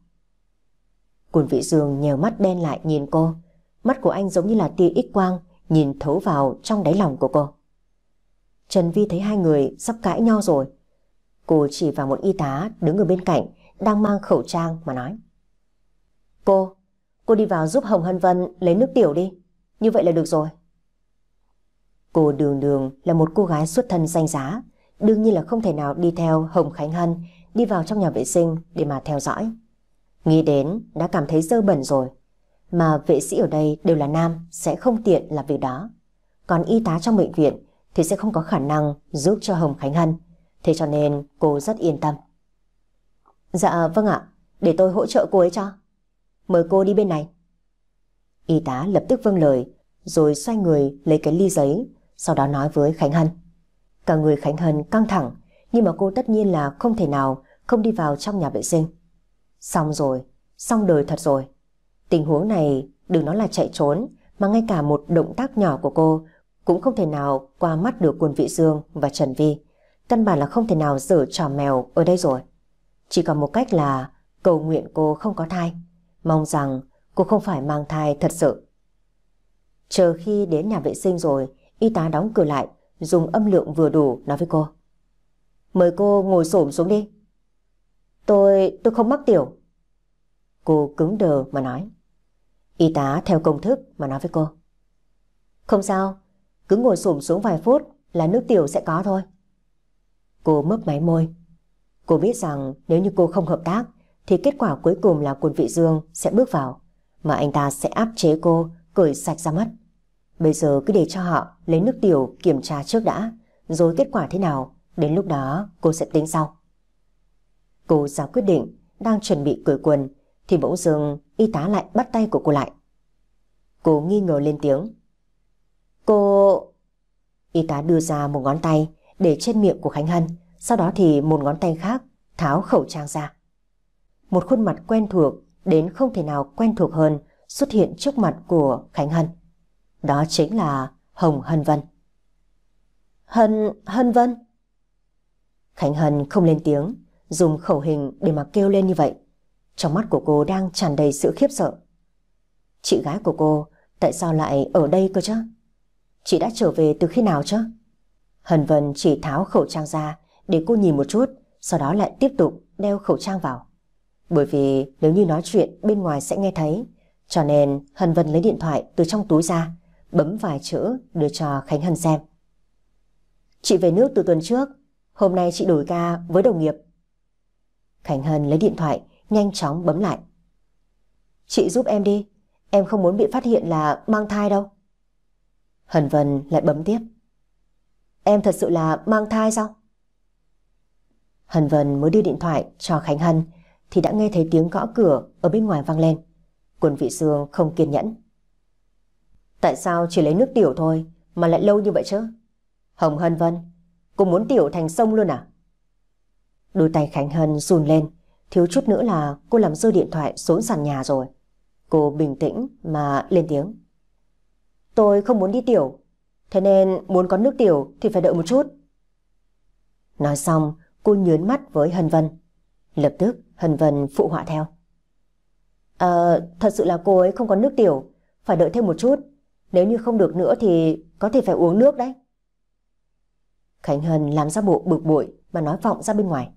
Cùn vị Dương nhèo mắt đen lại nhìn cô. Mắt của anh giống như là tia ít quang nhìn thấu vào trong đáy lòng của cô. Trần Vi thấy hai người sắp cãi nhau rồi Cô chỉ vào một y tá đứng ở bên cạnh đang mang khẩu trang mà nói. Cô, cô đi vào giúp Hồng Hân Vân lấy nước tiểu đi. Như vậy là được rồi. Cô đường đường là một cô gái xuất thân danh giá. Đương nhiên là không thể nào đi theo Hồng Khánh Hân đi vào trong nhà vệ sinh để mà theo dõi. Nghĩ đến đã cảm thấy dơ bẩn rồi. Mà vệ sĩ ở đây đều là nam sẽ không tiện là việc đó. Còn y tá trong bệnh viện thì sẽ không có khả năng giúp cho Hồng Khánh Hân Thế cho nên cô rất yên tâm. Dạ vâng ạ, để tôi hỗ trợ cô ấy cho. Mời cô đi bên này. Y tá lập tức vâng lời, rồi xoay người lấy cái ly giấy, sau đó nói với Khánh Hân. Cả người Khánh Hân căng thẳng, nhưng mà cô tất nhiên là không thể nào không đi vào trong nhà vệ sinh. Xong rồi, xong đời thật rồi. Tình huống này đừng nói là chạy trốn, mà ngay cả một động tác nhỏ của cô cũng không thể nào qua mắt được quân vị Dương và Trần Vi. Căn bản là không thể nào giữ trò mèo ở đây rồi. Chỉ còn một cách là cầu nguyện cô không có thai. Mong rằng cô không phải mang thai thật sự. Chờ khi đến nhà vệ sinh rồi, y tá đóng cửa lại, dùng âm lượng vừa đủ nói với cô. Mời cô ngồi xổm xuống đi. Tôi, tôi không mắc tiểu. Cô cứng đờ mà nói. Y tá theo công thức mà nói với cô. Không sao, cứ ngồi xổm xuống vài phút là nước tiểu sẽ có thôi. Cô mấp máy môi. Cô biết rằng nếu như cô không hợp tác thì kết quả cuối cùng là quân vị dương sẽ bước vào mà anh ta sẽ áp chế cô cởi sạch ra mắt Bây giờ cứ để cho họ lấy nước tiểu kiểm tra trước đã rồi kết quả thế nào đến lúc đó cô sẽ tính sau. Cô ra quyết định đang chuẩn bị cởi quần thì bỗng dưng y tá lại bắt tay của cô lại. Cô nghi ngờ lên tiếng. Cô... Y tá đưa ra một ngón tay để trên miệng của Khánh Hân, sau đó thì một ngón tay khác tháo khẩu trang ra. Một khuôn mặt quen thuộc đến không thể nào quen thuộc hơn xuất hiện trước mặt của Khánh Hân. Đó chính là Hồng Hân Vân. Hân, Hân Vân. Khánh Hân không lên tiếng, dùng khẩu hình để mà kêu lên như vậy. Trong mắt của cô đang tràn đầy sự khiếp sợ. Chị gái của cô tại sao lại ở đây cơ chứ? Chị đã trở về từ khi nào chứ? Hân Vân chỉ tháo khẩu trang ra để cô nhìn một chút, sau đó lại tiếp tục đeo khẩu trang vào. Bởi vì nếu như nói chuyện bên ngoài sẽ nghe thấy, cho nên Hân Vân lấy điện thoại từ trong túi ra, bấm vài chữ đưa cho Khánh Hân xem. Chị về nước từ tuần trước, hôm nay chị đổi ca với đồng nghiệp. Khánh Hân lấy điện thoại, nhanh chóng bấm lại. Chị giúp em đi, em không muốn bị phát hiện là mang thai đâu. Hân Vân lại bấm tiếp. Em thật sự là mang thai sao? Hân Vân mới đưa điện thoại cho Khánh Hân thì đã nghe thấy tiếng gõ cửa ở bên ngoài vang lên. Quân vị Dương không kiên nhẫn. Tại sao chỉ lấy nước tiểu thôi mà lại lâu như vậy chứ? Hồng Hân Vân, cô muốn tiểu thành sông luôn à? Đôi tay Khánh Hân run lên, thiếu chút nữa là cô làm rơi điện thoại xuống sàn nhà rồi. Cô bình tĩnh mà lên tiếng. Tôi không muốn đi tiểu, Thế nên muốn có nước tiểu thì phải đợi một chút. Nói xong, cô nhớn mắt với Hân Vân. Lập tức, Hân Vân phụ họa theo. À, thật sự là cô ấy không có nước tiểu, phải đợi thêm một chút. Nếu như không được nữa thì có thể phải uống nước đấy. Khánh Hân làm ra bộ bực bội mà nói vọng ra bên ngoài.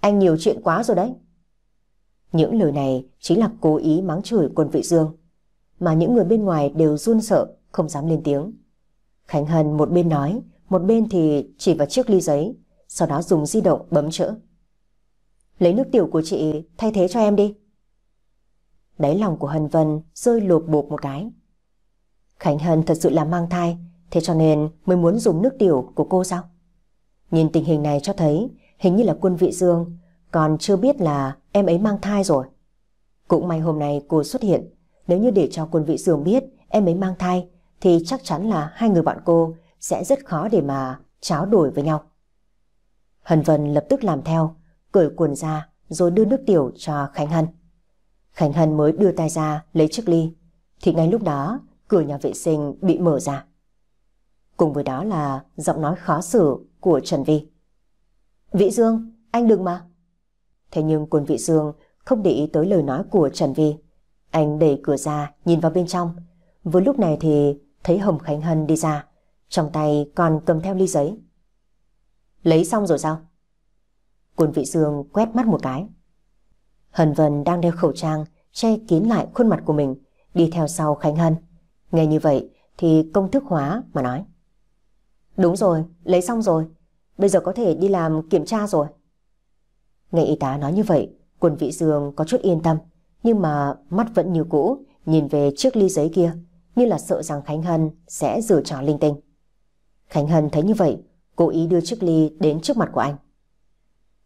Anh nhiều chuyện quá rồi đấy. Những lời này chính là cố ý mắng chửi quân vị dương, mà những người bên ngoài đều run sợ, không dám lên tiếng. Khánh Hân một bên nói, một bên thì chỉ vào chiếc ly giấy, sau đó dùng di động bấm chữ. Lấy nước tiểu của chị thay thế cho em đi. Đáy lòng của Hân Vân rơi lột bột một cái. Khánh Hân thật sự là mang thai, thế cho nên mới muốn dùng nước tiểu của cô sao? Nhìn tình hình này cho thấy hình như là quân vị dương, còn chưa biết là em ấy mang thai rồi. Cũng may hôm nay cô xuất hiện, nếu như để cho quân vị dương biết em ấy mang thai thì chắc chắn là hai người bọn cô sẽ rất khó để mà cháo đổi với nhau. Hân Vân lập tức làm theo, cởi quần ra rồi đưa nước tiểu cho Khánh Hân. Khánh Hân mới đưa tay ra lấy chiếc ly, thì ngay lúc đó cửa nhà vệ sinh bị mở ra. Cùng với đó là giọng nói khó xử của Trần Vi. Vĩ Dương, anh đừng mà. Thế nhưng quần Vĩ Dương không để ý tới lời nói của Trần Vi. Anh đẩy cửa ra nhìn vào bên trong. Vừa lúc này thì thấy Hồng Khánh Hân đi ra, trong tay còn cầm theo ly giấy. Lấy xong rồi sao? Quân vị dương quét mắt một cái. Hân Vân đang đeo khẩu trang, che kín lại khuôn mặt của mình, đi theo sau Khánh Hân. Nghe như vậy thì công thức hóa mà nói. Đúng rồi, lấy xong rồi, bây giờ có thể đi làm kiểm tra rồi. Nghe y tá nói như vậy, quân vị dương có chút yên tâm, nhưng mà mắt vẫn như cũ, nhìn về chiếc ly giấy kia, như là sợ rằng Khánh Hân sẽ rửa trò linh tinh. Khánh Hân thấy như vậy, cố ý đưa chiếc ly đến trước mặt của anh.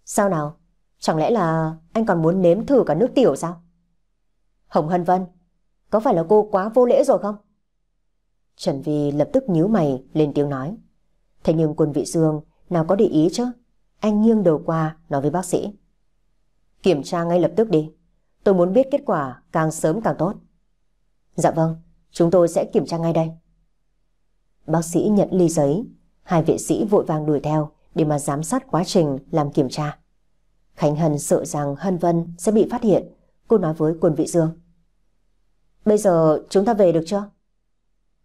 Sao nào? Chẳng lẽ là anh còn muốn nếm thử cả nước tiểu sao? Hồng Hân Vân, có phải là cô quá vô lễ rồi không? Trần Vi lập tức nhíu mày lên tiếng nói. Thế nhưng quân vị Dương nào có để ý chứ? Anh nghiêng đầu qua nói với bác sĩ. Kiểm tra ngay lập tức đi. Tôi muốn biết kết quả càng sớm càng tốt. Dạ vâng, Chúng tôi sẽ kiểm tra ngay đây. Bác sĩ nhận ly giấy, hai vệ sĩ vội vàng đuổi theo để mà giám sát quá trình làm kiểm tra. Khánh Hân sợ rằng Hân Vân sẽ bị phát hiện, cô nói với Quân Vị Dương. Bây giờ chúng ta về được chưa?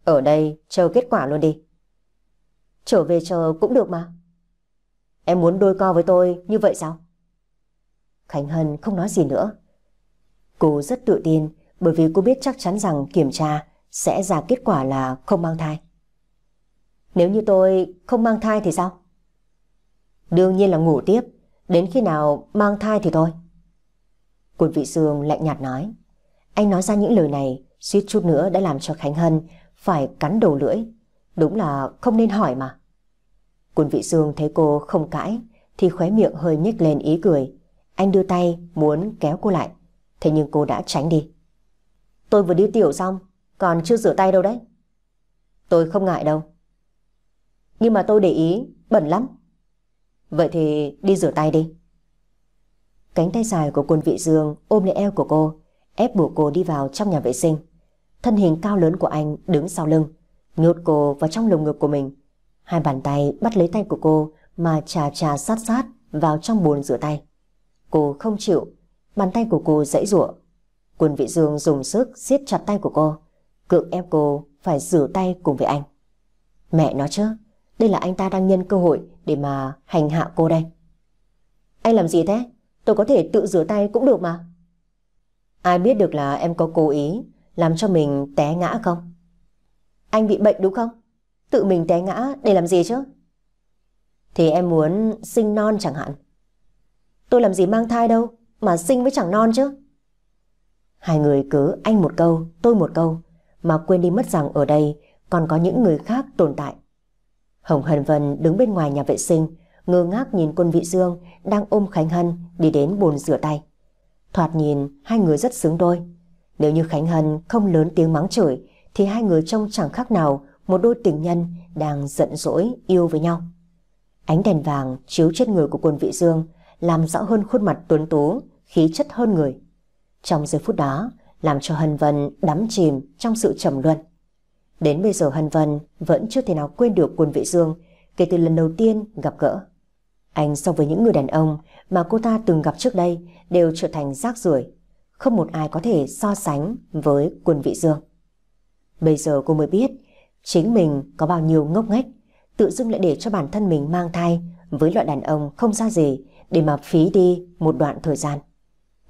Ở đây chờ kết quả luôn đi. Trở về chờ cũng được mà. Em muốn đôi co với tôi như vậy sao? Khánh Hân không nói gì nữa. Cô rất tự tin bởi vì cô biết chắc chắn rằng kiểm tra sẽ ra kết quả là không mang thai. Nếu như tôi không mang thai thì sao? Đương nhiên là ngủ tiếp, đến khi nào mang thai thì thôi. Cột vị Dương lạnh nhạt nói. Anh nói ra những lời này, suýt chút nữa đã làm cho Khánh Hân phải cắn đầu lưỡi. Đúng là không nên hỏi mà. Cột vị Dương thấy cô không cãi, thì khóe miệng hơi nhếch lên ý cười. Anh đưa tay muốn kéo cô lại, thế nhưng cô đã tránh đi. Tôi vừa đi tiểu xong, còn chưa rửa tay đâu đấy. Tôi không ngại đâu. Nhưng mà tôi để ý, bẩn lắm. Vậy thì đi rửa tay đi. Cánh tay dài của quân vị dương ôm lấy eo của cô, ép buộc cô đi vào trong nhà vệ sinh. Thân hình cao lớn của anh đứng sau lưng, nhốt cô vào trong lồng ngực của mình. Hai bàn tay bắt lấy tay của cô mà trà trà sát sát vào trong bồn rửa tay. Cô không chịu, bàn tay của cô dãy ruộng. Quân vị dương dùng sức siết chặt tay của cô cưỡng ép cô phải rửa tay cùng với anh. Mẹ nó chứ, đây là anh ta đang nhân cơ hội để mà hành hạ cô đây. Anh làm gì thế? Tôi có thể tự rửa tay cũng được mà. Ai biết được là em có cố ý làm cho mình té ngã không? Anh bị bệnh đúng không? Tự mình té ngã để làm gì chứ? Thì em muốn sinh non chẳng hạn. Tôi làm gì mang thai đâu mà sinh với chẳng non chứ? Hai người cứ anh một câu, tôi một câu mà quên đi mất rằng ở đây còn có những người khác tồn tại. Hồng Hân Vân đứng bên ngoài nhà vệ sinh, ngơ ngác nhìn quân vị dương đang ôm Khánh Hân đi đến bồn rửa tay. Thoạt nhìn hai người rất xứng đôi. Nếu như Khánh Hân không lớn tiếng mắng chửi thì hai người trông chẳng khác nào một đôi tình nhân đang giận dỗi yêu với nhau. Ánh đèn vàng chiếu trên người của quân vị dương làm rõ hơn khuôn mặt tuấn tú, khí chất hơn người. Trong giây phút đó, làm cho Hân Vân đắm chìm trong sự trầm luân. Đến bây giờ Hân Vân vẫn chưa thể nào quên được quân Vị dương kể từ lần đầu tiên gặp gỡ. Anh so với những người đàn ông mà cô ta từng gặp trước đây đều trở thành rác rưởi không một ai có thể so sánh với quân vị dương. Bây giờ cô mới biết chính mình có bao nhiêu ngốc nghếch, tự dưng lại để cho bản thân mình mang thai với loại đàn ông không ra gì để mà phí đi một đoạn thời gian.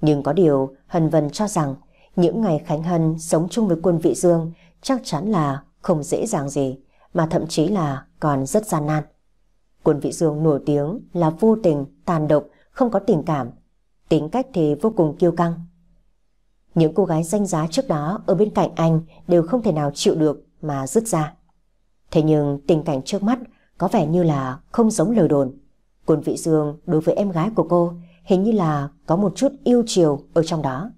Nhưng có điều Hân Vân cho rằng những ngày Khánh Hân sống chung với quân vị dương chắc chắn là không dễ dàng gì, mà thậm chí là còn rất gian nan. Quân vị dương nổi tiếng là vô tình, tàn độc, không có tình cảm, tính cách thì vô cùng kiêu căng. Những cô gái danh giá trước đó ở bên cạnh anh đều không thể nào chịu được mà rứt ra. Thế nhưng tình cảnh trước mắt có vẻ như là không giống lời đồn. Quân vị dương đối với em gái của cô hình như là có một chút yêu chiều ở trong đó.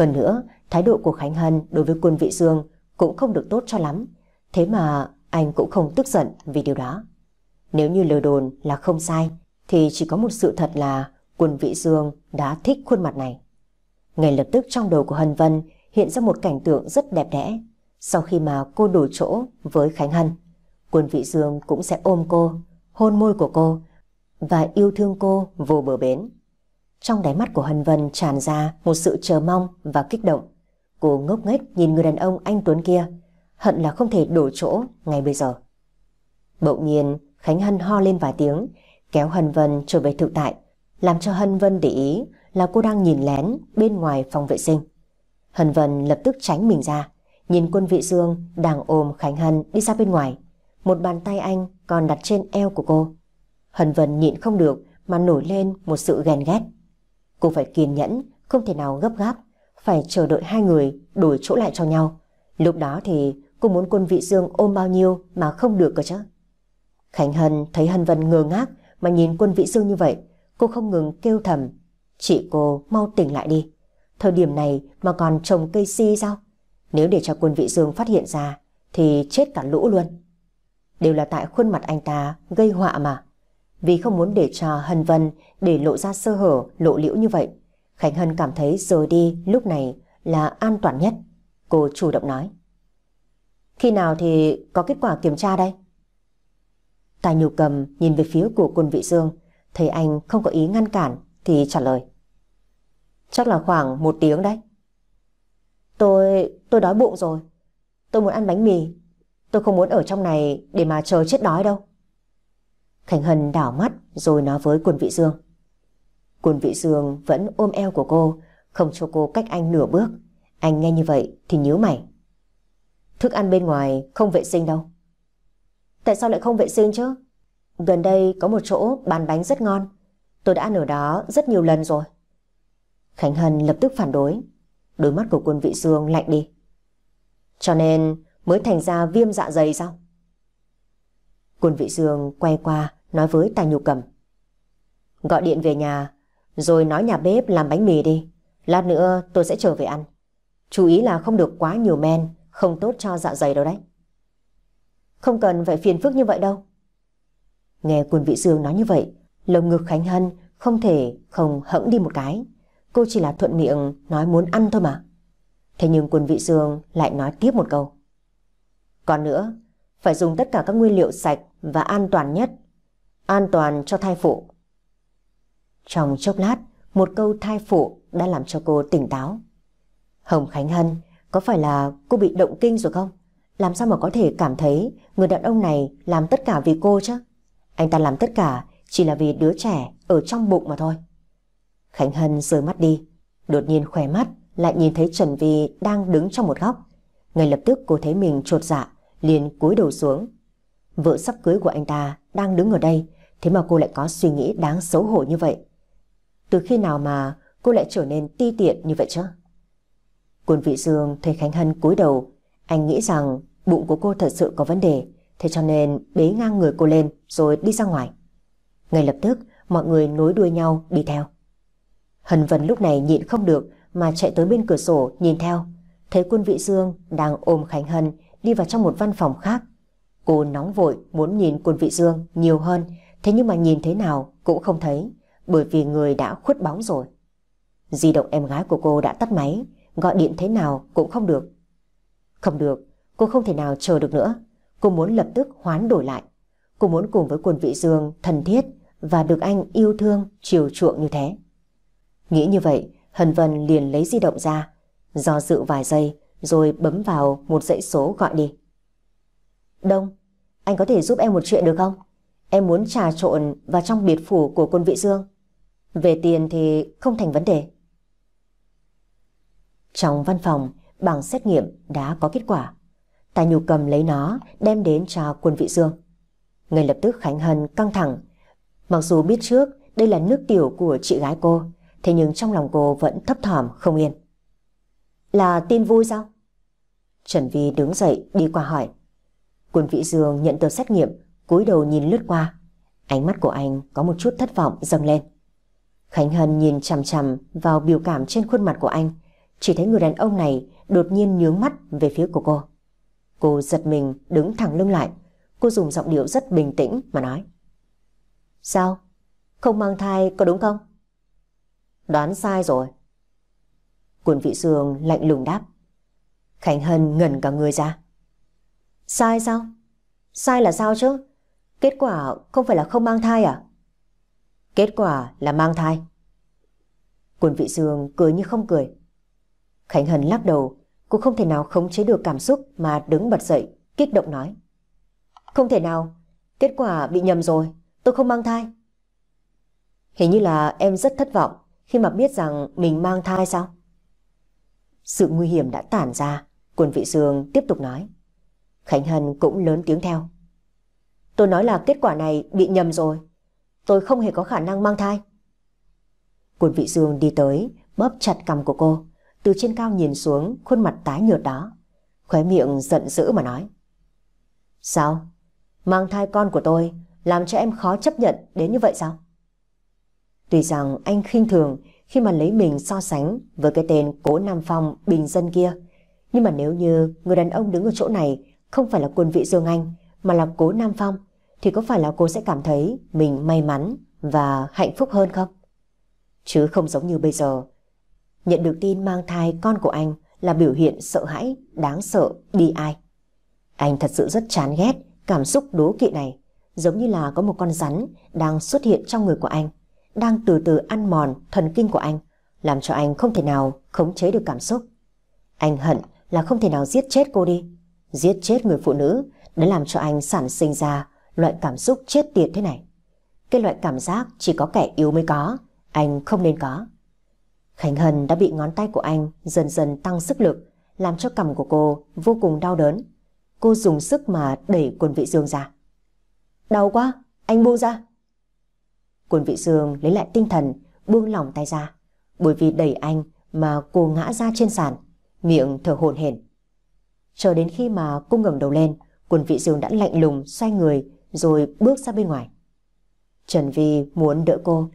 Hơn nữa, thái độ của Khánh Hân đối với quân vị dương cũng không được tốt cho lắm. Thế mà anh cũng không tức giận vì điều đó. Nếu như lời đồn là không sai, thì chỉ có một sự thật là quân vị dương đã thích khuôn mặt này. Ngay lập tức trong đầu của Hân Vân hiện ra một cảnh tượng rất đẹp đẽ. Sau khi mà cô đổi chỗ với Khánh Hân, quân vị dương cũng sẽ ôm cô, hôn môi của cô và yêu thương cô vô bờ bến. Trong đáy mắt của Hân Vân tràn ra một sự chờ mong và kích động. Cô ngốc nghếch nhìn người đàn ông anh Tuấn kia, hận là không thể đổ chỗ ngay bây giờ. Bỗng nhiên, Khánh Hân ho lên vài tiếng, kéo Hân Vân trở về thực tại, làm cho Hân Vân để ý là cô đang nhìn lén bên ngoài phòng vệ sinh. Hân Vân lập tức tránh mình ra, nhìn quân vị Dương đang ôm Khánh Hân đi ra bên ngoài. Một bàn tay anh còn đặt trên eo của cô. Hân Vân nhịn không được mà nổi lên một sự ghen ghét. Cô phải kiên nhẫn, không thể nào gấp gáp, phải chờ đợi hai người đổi chỗ lại cho nhau. Lúc đó thì cô muốn quân vị dương ôm bao nhiêu mà không được cơ chứ. Khánh Hân thấy Hân Vân ngơ ngác mà nhìn quân vị dương như vậy, cô không ngừng kêu thầm. Chị cô mau tỉnh lại đi. Thời điểm này mà còn trồng cây si sao? Nếu để cho quân vị dương phát hiện ra thì chết cả lũ luôn. Đều là tại khuôn mặt anh ta gây họa mà. Vì không muốn để cho Hân Vân để lộ ra sơ hở, lộ liễu như vậy, Khánh Hân cảm thấy rời đi lúc này là an toàn nhất. Cô chủ động nói. Khi nào thì có kết quả kiểm tra đây? Tài nhục cầm nhìn về phía của quân vị dương, thấy anh không có ý ngăn cản thì trả lời. Chắc là khoảng một tiếng đấy. Tôi... tôi đói bụng rồi. Tôi muốn ăn bánh mì. Tôi không muốn ở trong này để mà chờ chết đói đâu. Thành Hân đảo mắt rồi nói với Quân Vị Dương. Quân Vị Dương vẫn ôm eo của cô, không cho cô cách anh nửa bước. Anh nghe như vậy thì nhớ mày. Thức ăn bên ngoài không vệ sinh đâu. Tại sao lại không vệ sinh chứ? Gần đây có một chỗ bán bánh rất ngon. Tôi đã ăn ở đó rất nhiều lần rồi. Khánh Hân lập tức phản đối. Đôi mắt của quân vị Dương lạnh đi. Cho nên mới thành ra viêm dạ dày sao? Quân vị Dương quay qua nói với Tài Nhu Cầm. Gọi điện về nhà, rồi nói nhà bếp làm bánh mì đi. Lát nữa tôi sẽ trở về ăn. Chú ý là không được quá nhiều men, không tốt cho dạ dày đâu đấy. Không cần phải phiền phức như vậy đâu. Nghe Quân Vị Dương nói như vậy, lồng ngực Khánh Hân không thể không hẫng đi một cái. Cô chỉ là thuận miệng nói muốn ăn thôi mà. Thế nhưng Quân Vị Dương lại nói tiếp một câu. Còn nữa, phải dùng tất cả các nguyên liệu sạch và an toàn nhất an toàn cho thai phụ. Trong chốc lát, một câu thai phụ đã làm cho cô tỉnh táo. Hồng Khánh Hân, có phải là cô bị động kinh rồi không? Làm sao mà có thể cảm thấy người đàn ông này làm tất cả vì cô chứ? Anh ta làm tất cả chỉ là vì đứa trẻ ở trong bụng mà thôi. Khánh Hân rời mắt đi, đột nhiên khỏe mắt lại nhìn thấy Trần Vi đang đứng trong một góc. Ngay lập tức cô thấy mình trột dạ, liền cúi đầu xuống. Vợ sắp cưới của anh ta đang đứng ở đây, Thế mà cô lại có suy nghĩ đáng xấu hổ như vậy. Từ khi nào mà cô lại trở nên ti tiện như vậy chứ? Quân vị dương thấy Khánh Hân cúi đầu. Anh nghĩ rằng bụng của cô thật sự có vấn đề. Thế cho nên bế ngang người cô lên rồi đi ra ngoài. Ngay lập tức mọi người nối đuôi nhau đi theo. Hân Vân lúc này nhịn không được mà chạy tới bên cửa sổ nhìn theo. Thấy quân vị dương đang ôm Khánh Hân đi vào trong một văn phòng khác. Cô nóng vội muốn nhìn quân vị dương nhiều hơn Thế nhưng mà nhìn thế nào cũng không thấy bởi vì người đã khuất bóng rồi. Di động em gái của cô đã tắt máy, gọi điện thế nào cũng không được. Không được, cô không thể nào chờ được nữa. Cô muốn lập tức hoán đổi lại. Cô muốn cùng với quân vị dương thân thiết và được anh yêu thương, chiều chuộng như thế. Nghĩ như vậy, Hân Vân liền lấy di động ra, do dự vài giây rồi bấm vào một dãy số gọi đi. Đông, anh có thể giúp em một chuyện được không? Em muốn trà trộn vào trong biệt phủ của quân vị dương. Về tiền thì không thành vấn đề. Trong văn phòng, bằng xét nghiệm đã có kết quả. Tài nhu cầm lấy nó đem đến cho quân vị dương. Ngay lập tức Khánh Hân căng thẳng. Mặc dù biết trước đây là nước tiểu của chị gái cô, thế nhưng trong lòng cô vẫn thấp thỏm không yên. Là tin vui sao? Trần Vi đứng dậy đi qua hỏi. Quân vị Dương nhận tờ xét nghiệm cúi đầu nhìn lướt qua. Ánh mắt của anh có một chút thất vọng dâng lên. Khánh Hân nhìn chằm chằm vào biểu cảm trên khuôn mặt của anh, chỉ thấy người đàn ông này đột nhiên nhướng mắt về phía của cô. Cô giật mình đứng thẳng lưng lại, cô dùng giọng điệu rất bình tĩnh mà nói. Sao? Không mang thai có đúng không? Đoán sai rồi. Cuốn vị dương lạnh lùng đáp. Khánh Hân ngẩn cả người ra. Sai sao? Sai là sao chứ? Kết quả không phải là không mang thai à? Kết quả là mang thai. Quân vị dương cười như không cười. Khánh Hân lắc đầu, cô không thể nào khống chế được cảm xúc mà đứng bật dậy, kích động nói. Không thể nào, kết quả bị nhầm rồi, tôi không mang thai. Hình như là em rất thất vọng khi mà biết rằng mình mang thai sao? Sự nguy hiểm đã tản ra, quân vị dương tiếp tục nói. Khánh Hân cũng lớn tiếng theo. Tôi nói là kết quả này bị nhầm rồi. Tôi không hề có khả năng mang thai. quân vị dương đi tới, bóp chặt cầm của cô. Từ trên cao nhìn xuống khuôn mặt tái nhợt đó. Khóe miệng giận dữ mà nói. Sao? Mang thai con của tôi làm cho em khó chấp nhận đến như vậy sao? Tuy rằng anh khinh thường khi mà lấy mình so sánh với cái tên Cố Nam Phong bình dân kia. Nhưng mà nếu như người đàn ông đứng ở chỗ này không phải là quân vị Dương Anh mà là Cố Nam Phong thì có phải là cô sẽ cảm thấy mình may mắn và hạnh phúc hơn không? Chứ không giống như bây giờ. Nhận được tin mang thai con của anh là biểu hiện sợ hãi, đáng sợ, bi ai. Anh thật sự rất chán ghét cảm xúc đố kỵ này, giống như là có một con rắn đang xuất hiện trong người của anh, đang từ từ ăn mòn thần kinh của anh, làm cho anh không thể nào khống chế được cảm xúc. Anh hận là không thể nào giết chết cô đi. Giết chết người phụ nữ đã làm cho anh sản sinh ra loại cảm xúc chết tiệt thế này. Cái loại cảm giác chỉ có kẻ yếu mới có, anh không nên có. Khánh Hân đã bị ngón tay của anh dần dần tăng sức lực, làm cho cầm của cô vô cùng đau đớn. Cô dùng sức mà đẩy quần vị dương ra. Đau quá, anh buông ra. Quần vị dương lấy lại tinh thần, buông lỏng tay ra. Bởi vì đẩy anh mà cô ngã ra trên sàn, miệng thở hổn hển. Chờ đến khi mà cô ngẩng đầu lên, quần vị dương đã lạnh lùng xoay người rồi bước ra bên ngoài. Trần Vi muốn đỡ cô,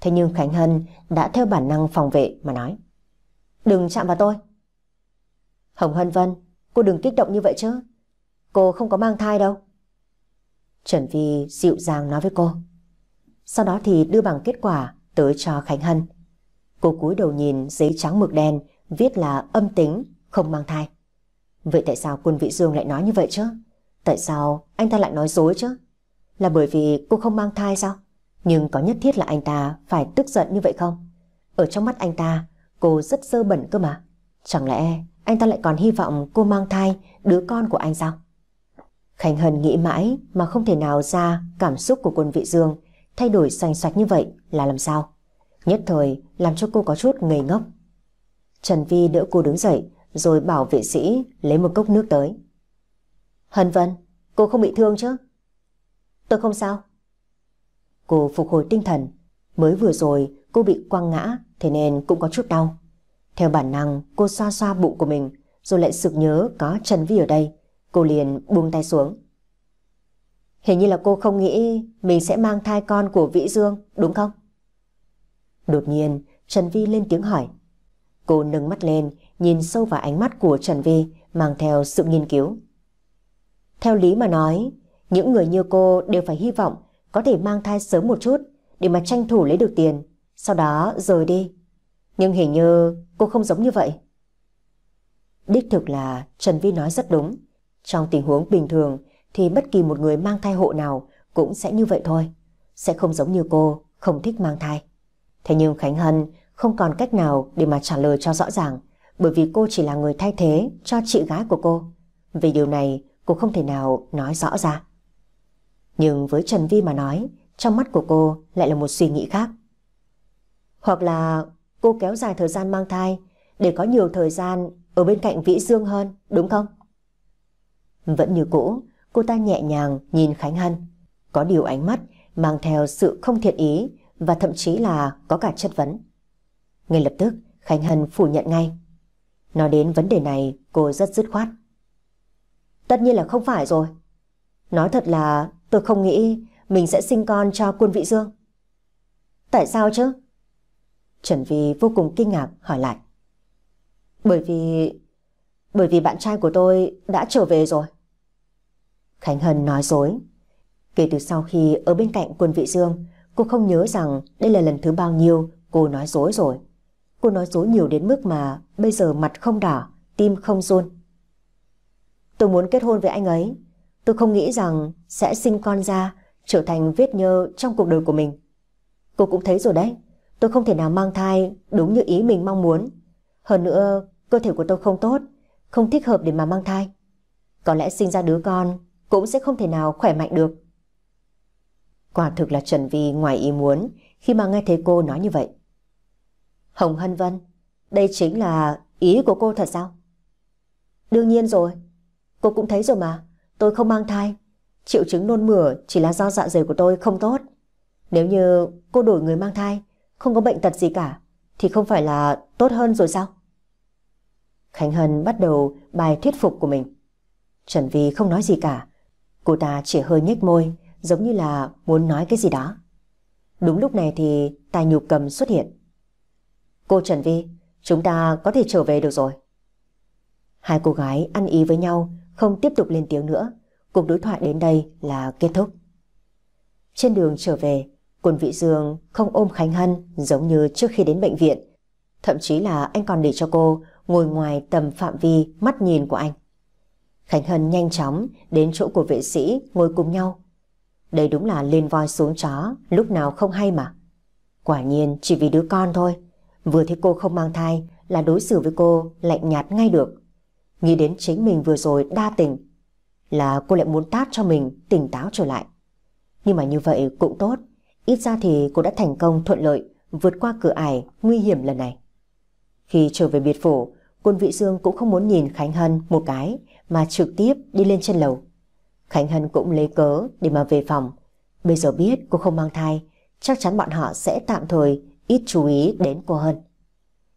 thế nhưng Khánh Hân đã theo bản năng phòng vệ mà nói. Đừng chạm vào tôi. Hồng Hân Vân, cô đừng kích động như vậy chứ. Cô không có mang thai đâu. Trần Vi dịu dàng nói với cô. Sau đó thì đưa bằng kết quả tới cho Khánh Hân. Cô cúi đầu nhìn giấy trắng mực đen viết là âm tính, không mang thai. Vậy tại sao quân Vị Dương lại nói như vậy chứ? Tại sao anh ta lại nói dối chứ? Là bởi vì cô không mang thai sao? Nhưng có nhất thiết là anh ta phải tức giận như vậy không? Ở trong mắt anh ta, cô rất sơ bẩn cơ mà. Chẳng lẽ anh ta lại còn hy vọng cô mang thai đứa con của anh sao? Khánh Hân nghĩ mãi mà không thể nào ra cảm xúc của quân vị dương thay đổi xoành xoạch như vậy là làm sao? Nhất thời làm cho cô có chút ngây ngốc. Trần Vi đỡ cô đứng dậy rồi bảo vệ sĩ lấy một cốc nước tới. Hân vân, cô không bị thương chứ? Tôi không sao. Cô phục hồi tinh thần, mới vừa rồi cô bị quăng ngã thế nên cũng có chút đau. Theo bản năng cô xoa xoa bụng của mình rồi lại sực nhớ có Trần Vi ở đây. Cô liền buông tay xuống. Hình như là cô không nghĩ mình sẽ mang thai con của Vĩ Dương, đúng không? Đột nhiên, Trần Vi lên tiếng hỏi. Cô nâng mắt lên, nhìn sâu vào ánh mắt của Trần Vi, mang theo sự nghiên cứu. Theo lý mà nói, những người như cô đều phải hy vọng có thể mang thai sớm một chút để mà tranh thủ lấy được tiền, sau đó rời đi. Nhưng hình như cô không giống như vậy. Đích thực là Trần Vi nói rất đúng. Trong tình huống bình thường thì bất kỳ một người mang thai hộ nào cũng sẽ như vậy thôi. Sẽ không giống như cô, không thích mang thai. Thế nhưng Khánh Hân không còn cách nào để mà trả lời cho rõ ràng bởi vì cô chỉ là người thay thế cho chị gái của cô. Vì điều này cô không thể nào nói rõ ra. Nhưng với Trần Vi mà nói, trong mắt của cô lại là một suy nghĩ khác. Hoặc là cô kéo dài thời gian mang thai để có nhiều thời gian ở bên cạnh Vĩ Dương hơn, đúng không? Vẫn như cũ, cô ta nhẹ nhàng nhìn Khánh Hân. Có điều ánh mắt mang theo sự không thiện ý và thậm chí là có cả chất vấn. Ngay lập tức, Khánh Hân phủ nhận ngay. Nói đến vấn đề này, cô rất dứt khoát. Tất nhiên là không phải rồi. Nói thật là tôi không nghĩ mình sẽ sinh con cho quân vị dương. Tại sao chứ? Trần Vi vô cùng kinh ngạc hỏi lại. Bởi vì... Bởi vì bạn trai của tôi đã trở về rồi. Khánh Hân nói dối. Kể từ sau khi ở bên cạnh quân vị dương, cô không nhớ rằng đây là lần thứ bao nhiêu cô nói dối rồi. Cô nói dối nhiều đến mức mà bây giờ mặt không đỏ, tim không run. Tôi muốn kết hôn với anh ấy. Tôi không nghĩ rằng sẽ sinh con ra, trở thành vết nhơ trong cuộc đời của mình. Cô cũng thấy rồi đấy, tôi không thể nào mang thai đúng như ý mình mong muốn. Hơn nữa, cơ thể của tôi không tốt, không thích hợp để mà mang thai. Có lẽ sinh ra đứa con cũng sẽ không thể nào khỏe mạnh được. Quả thực là Trần Vi ngoài ý muốn khi mà nghe thấy cô nói như vậy. Hồng Hân Vân, đây chính là ý của cô thật sao? Đương nhiên rồi, Cô cũng thấy rồi mà, tôi không mang thai. Triệu chứng nôn mửa chỉ là do dạ dày của tôi không tốt. Nếu như cô đổi người mang thai, không có bệnh tật gì cả, thì không phải là tốt hơn rồi sao? Khánh Hân bắt đầu bài thuyết phục của mình. Trần Vi không nói gì cả. Cô ta chỉ hơi nhếch môi, giống như là muốn nói cái gì đó. Đúng lúc này thì tài nhục cầm xuất hiện. Cô Trần Vi, chúng ta có thể trở về được rồi. Hai cô gái ăn ý với nhau không tiếp tục lên tiếng nữa. Cuộc đối thoại đến đây là kết thúc. Trên đường trở về, Quân vị Dương không ôm Khánh Hân giống như trước khi đến bệnh viện. Thậm chí là anh còn để cho cô ngồi ngoài tầm phạm vi mắt nhìn của anh. Khánh Hân nhanh chóng đến chỗ của vệ sĩ ngồi cùng nhau. Đây đúng là lên voi xuống chó lúc nào không hay mà. Quả nhiên chỉ vì đứa con thôi. Vừa thấy cô không mang thai là đối xử với cô lạnh nhạt ngay được. Nghĩ đến chính mình vừa rồi đa tình Là cô lại muốn tát cho mình tỉnh táo trở lại Nhưng mà như vậy cũng tốt Ít ra thì cô đã thành công thuận lợi Vượt qua cửa ải nguy hiểm lần này Khi trở về biệt phủ Quân Vị Dương cũng không muốn nhìn Khánh Hân một cái Mà trực tiếp đi lên trên lầu Khánh Hân cũng lấy cớ để mà về phòng Bây giờ biết cô không mang thai Chắc chắn bọn họ sẽ tạm thời Ít chú ý đến cô hơn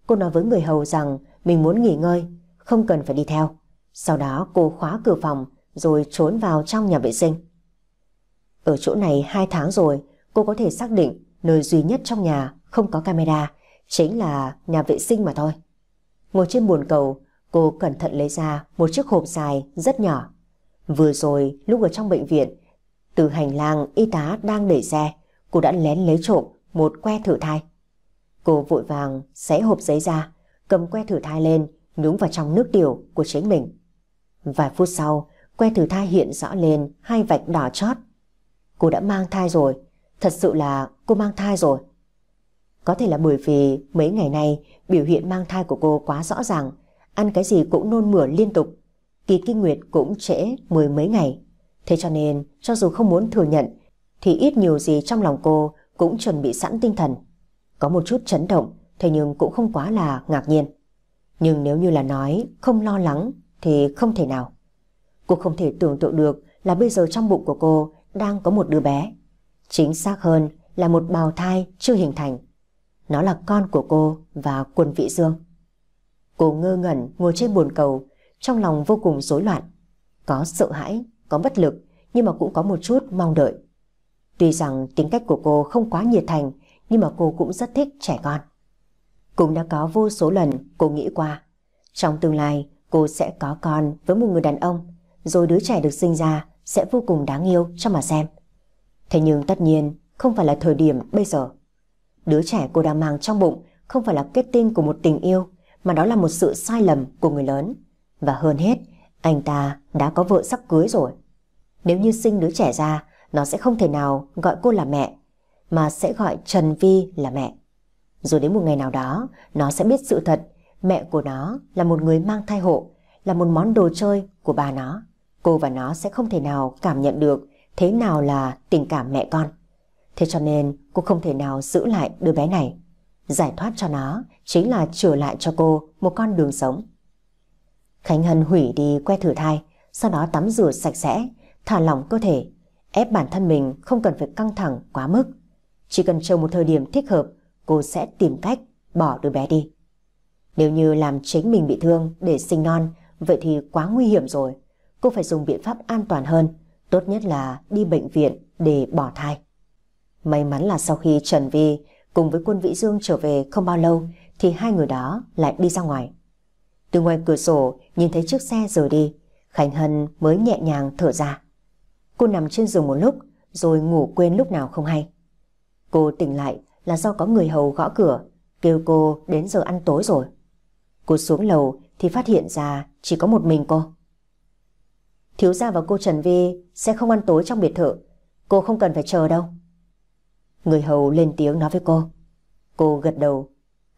Cô nói với người hầu rằng Mình muốn nghỉ ngơi không cần phải đi theo. Sau đó cô khóa cửa phòng rồi trốn vào trong nhà vệ sinh. Ở chỗ này 2 tháng rồi, cô có thể xác định nơi duy nhất trong nhà không có camera, chính là nhà vệ sinh mà thôi. Ngồi trên bồn cầu, cô cẩn thận lấy ra một chiếc hộp dài rất nhỏ. Vừa rồi, lúc ở trong bệnh viện, từ hành lang y tá đang đẩy xe, cô đã lén lấy trộm một que thử thai. Cô vội vàng xé hộp giấy ra, cầm que thử thai lên nhúng vào trong nước tiểu của chính mình. Vài phút sau, que thử thai hiện rõ lên hai vạch đỏ chót. Cô đã mang thai rồi, thật sự là cô mang thai rồi. Có thể là bởi vì mấy ngày nay biểu hiện mang thai của cô quá rõ ràng, ăn cái gì cũng nôn mửa liên tục. Kỳ kinh nguyệt cũng trễ mười mấy ngày. Thế cho nên, cho dù không muốn thừa nhận, thì ít nhiều gì trong lòng cô cũng chuẩn bị sẵn tinh thần. Có một chút chấn động, thế nhưng cũng không quá là ngạc nhiên. Nhưng nếu như là nói không lo lắng thì không thể nào. Cô không thể tưởng tượng được là bây giờ trong bụng của cô đang có một đứa bé. Chính xác hơn là một bào thai chưa hình thành. Nó là con của cô và quân vị dương. Cô ngơ ngẩn ngồi trên bồn cầu, trong lòng vô cùng rối loạn. Có sợ hãi, có bất lực, nhưng mà cũng có một chút mong đợi. Tuy rằng tính cách của cô không quá nhiệt thành, nhưng mà cô cũng rất thích trẻ con. Cũng đã có vô số lần cô nghĩ qua. Trong tương lai, cô sẽ có con với một người đàn ông, rồi đứa trẻ được sinh ra sẽ vô cùng đáng yêu cho mà xem. Thế nhưng tất nhiên, không phải là thời điểm bây giờ. Đứa trẻ cô đang mang trong bụng không phải là kết tinh của một tình yêu, mà đó là một sự sai lầm của người lớn. Và hơn hết, anh ta đã có vợ sắp cưới rồi. Nếu như sinh đứa trẻ ra, nó sẽ không thể nào gọi cô là mẹ, mà sẽ gọi Trần Vi là mẹ. Rồi đến một ngày nào đó, nó sẽ biết sự thật, mẹ của nó là một người mang thai hộ, là một món đồ chơi của bà nó. Cô và nó sẽ không thể nào cảm nhận được thế nào là tình cảm mẹ con. Thế cho nên cô không thể nào giữ lại đứa bé này. Giải thoát cho nó chính là trở lại cho cô một con đường sống. Khánh Hân hủy đi que thử thai, sau đó tắm rửa sạch sẽ, thả lỏng cơ thể, ép bản thân mình không cần phải căng thẳng quá mức. Chỉ cần chờ một thời điểm thích hợp cô sẽ tìm cách bỏ đứa bé đi. Nếu như làm chính mình bị thương để sinh non, vậy thì quá nguy hiểm rồi. Cô phải dùng biện pháp an toàn hơn, tốt nhất là đi bệnh viện để bỏ thai. May mắn là sau khi Trần Vi cùng với quân Vĩ Dương trở về không bao lâu thì hai người đó lại đi ra ngoài. Từ ngoài cửa sổ nhìn thấy chiếc xe rời đi, Khánh Hân mới nhẹ nhàng thở ra. Cô nằm trên giường một lúc rồi ngủ quên lúc nào không hay. Cô tỉnh lại là do có người hầu gõ cửa, kêu cô đến giờ ăn tối rồi. Cô xuống lầu thì phát hiện ra chỉ có một mình cô. Thiếu gia và cô Trần Vi sẽ không ăn tối trong biệt thự, cô không cần phải chờ đâu. Người hầu lên tiếng nói với cô. Cô gật đầu,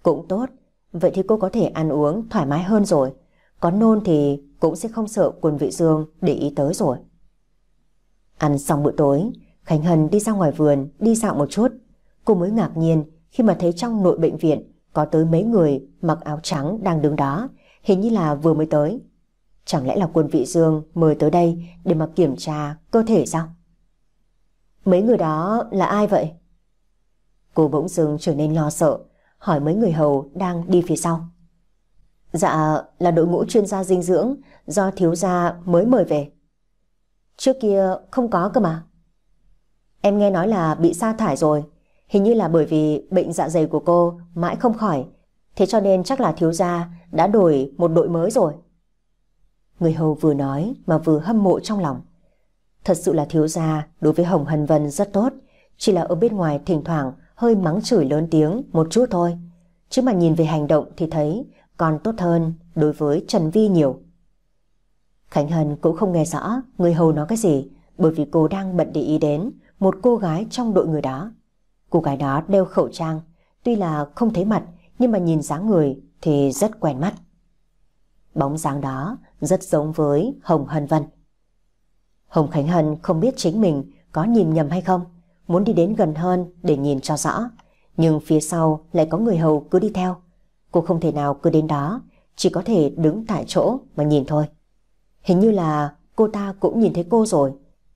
cũng tốt, vậy thì cô có thể ăn uống thoải mái hơn rồi, có nôn thì cũng sẽ không sợ quần vị dương để ý tới rồi. Ăn xong bữa tối, Khánh Hân đi ra ngoài vườn, đi dạo một chút, Cô mới ngạc nhiên khi mà thấy trong nội bệnh viện có tới mấy người mặc áo trắng đang đứng đó, hình như là vừa mới tới. Chẳng lẽ là quân vị dương mời tới đây để mà kiểm tra cơ thể sao? Mấy người đó là ai vậy? Cô bỗng dưng trở nên lo sợ, hỏi mấy người hầu đang đi phía sau. Dạ, là đội ngũ chuyên gia dinh dưỡng do thiếu gia mới mời về. Trước kia không có cơ mà. Em nghe nói là bị sa thải rồi, Hình như là bởi vì bệnh dạ dày của cô mãi không khỏi, thế cho nên chắc là thiếu gia đã đổi một đội mới rồi. Người hầu vừa nói mà vừa hâm mộ trong lòng. Thật sự là thiếu gia đối với Hồng Hân Vân rất tốt, chỉ là ở bên ngoài thỉnh thoảng hơi mắng chửi lớn tiếng một chút thôi. Chứ mà nhìn về hành động thì thấy còn tốt hơn đối với Trần Vi nhiều. Khánh Hân cũng không nghe rõ người hầu nói cái gì bởi vì cô đang bận để ý đến một cô gái trong đội người đó. Cô gái đó đeo khẩu trang, tuy là không thấy mặt nhưng mà nhìn dáng người thì rất quen mắt. Bóng dáng đó rất giống với Hồng Hân Vân. Hồng Khánh Hân không biết chính mình có nhìn nhầm hay không, muốn đi đến gần hơn để nhìn cho rõ, nhưng phía sau lại có người hầu cứ đi theo. Cô không thể nào cứ đến đó, chỉ có thể đứng tại chỗ mà nhìn thôi. Hình như là cô ta cũng nhìn thấy cô rồi,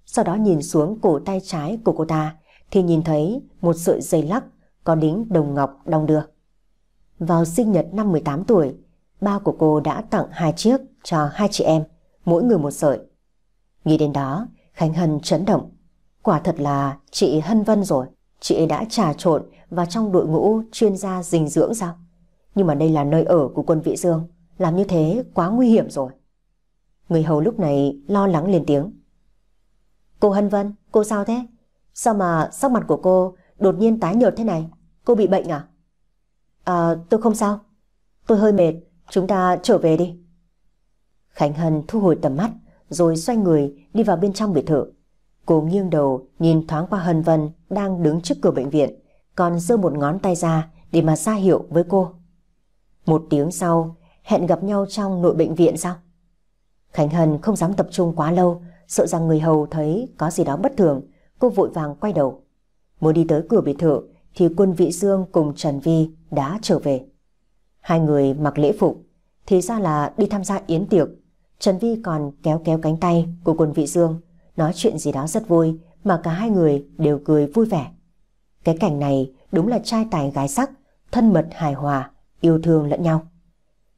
sau đó nhìn xuống cổ tay trái của cô ta thì nhìn thấy một sợi dây lắc có đính đồng ngọc đong đưa. Vào sinh nhật năm 18 tuổi, ba của cô đã tặng hai chiếc cho hai chị em, mỗi người một sợi. Nghĩ đến đó, Khánh Hân chấn động. Quả thật là chị Hân Vân rồi, chị đã trà trộn vào trong đội ngũ chuyên gia dinh dưỡng sao? Nhưng mà đây là nơi ở của quân vị dương, làm như thế quá nguy hiểm rồi. Người hầu lúc này lo lắng lên tiếng. Cô Hân Vân, cô sao thế? Sao mà sắc mặt của cô đột nhiên tái nhợt thế này? Cô bị bệnh à? À, tôi không sao. Tôi hơi mệt, chúng ta trở về đi. Khánh Hân thu hồi tầm mắt, rồi xoay người đi vào bên trong biệt thự. Cô nghiêng đầu nhìn thoáng qua Hân Vân đang đứng trước cửa bệnh viện, còn giơ một ngón tay ra để mà ra hiệu với cô. Một tiếng sau, hẹn gặp nhau trong nội bệnh viện sao? Khánh Hân không dám tập trung quá lâu, sợ rằng người hầu thấy có gì đó bất thường, Cô vội vàng quay đầu. Muốn đi tới cửa biệt thự thì quân vị Dương cùng Trần Vi đã trở về. Hai người mặc lễ phục, thì ra là đi tham gia yến tiệc. Trần Vi còn kéo kéo cánh tay của quân vị Dương, nói chuyện gì đó rất vui mà cả hai người đều cười vui vẻ. Cái cảnh này đúng là trai tài gái sắc, thân mật hài hòa, yêu thương lẫn nhau.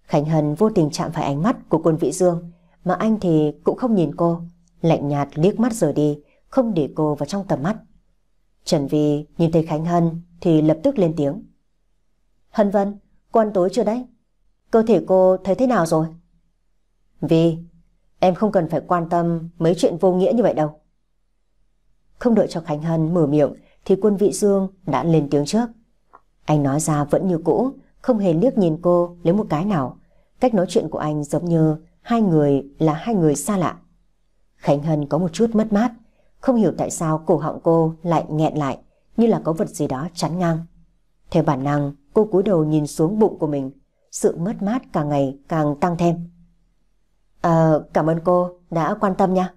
Khánh Hân vô tình chạm phải ánh mắt của quân vị Dương, mà anh thì cũng không nhìn cô, lạnh nhạt liếc mắt rời đi, không để cô vào trong tầm mắt. Trần Vi nhìn thấy Khánh Hân thì lập tức lên tiếng. Hân Vân, cô ăn tối chưa đấy? Cơ thể cô thấy thế nào rồi? Vi, em không cần phải quan tâm mấy chuyện vô nghĩa như vậy đâu. Không đợi cho Khánh Hân mở miệng thì quân vị Dương đã lên tiếng trước. Anh nói ra vẫn như cũ, không hề liếc nhìn cô lấy một cái nào. Cách nói chuyện của anh giống như hai người là hai người xa lạ. Khánh Hân có một chút mất mát. Không hiểu tại sao cổ họng cô lại nghẹn lại, như là có vật gì đó chắn ngang. Theo bản năng, cô cúi đầu nhìn xuống bụng của mình, sự mất mát càng ngày càng tăng thêm. À, cảm ơn cô đã quan tâm nha.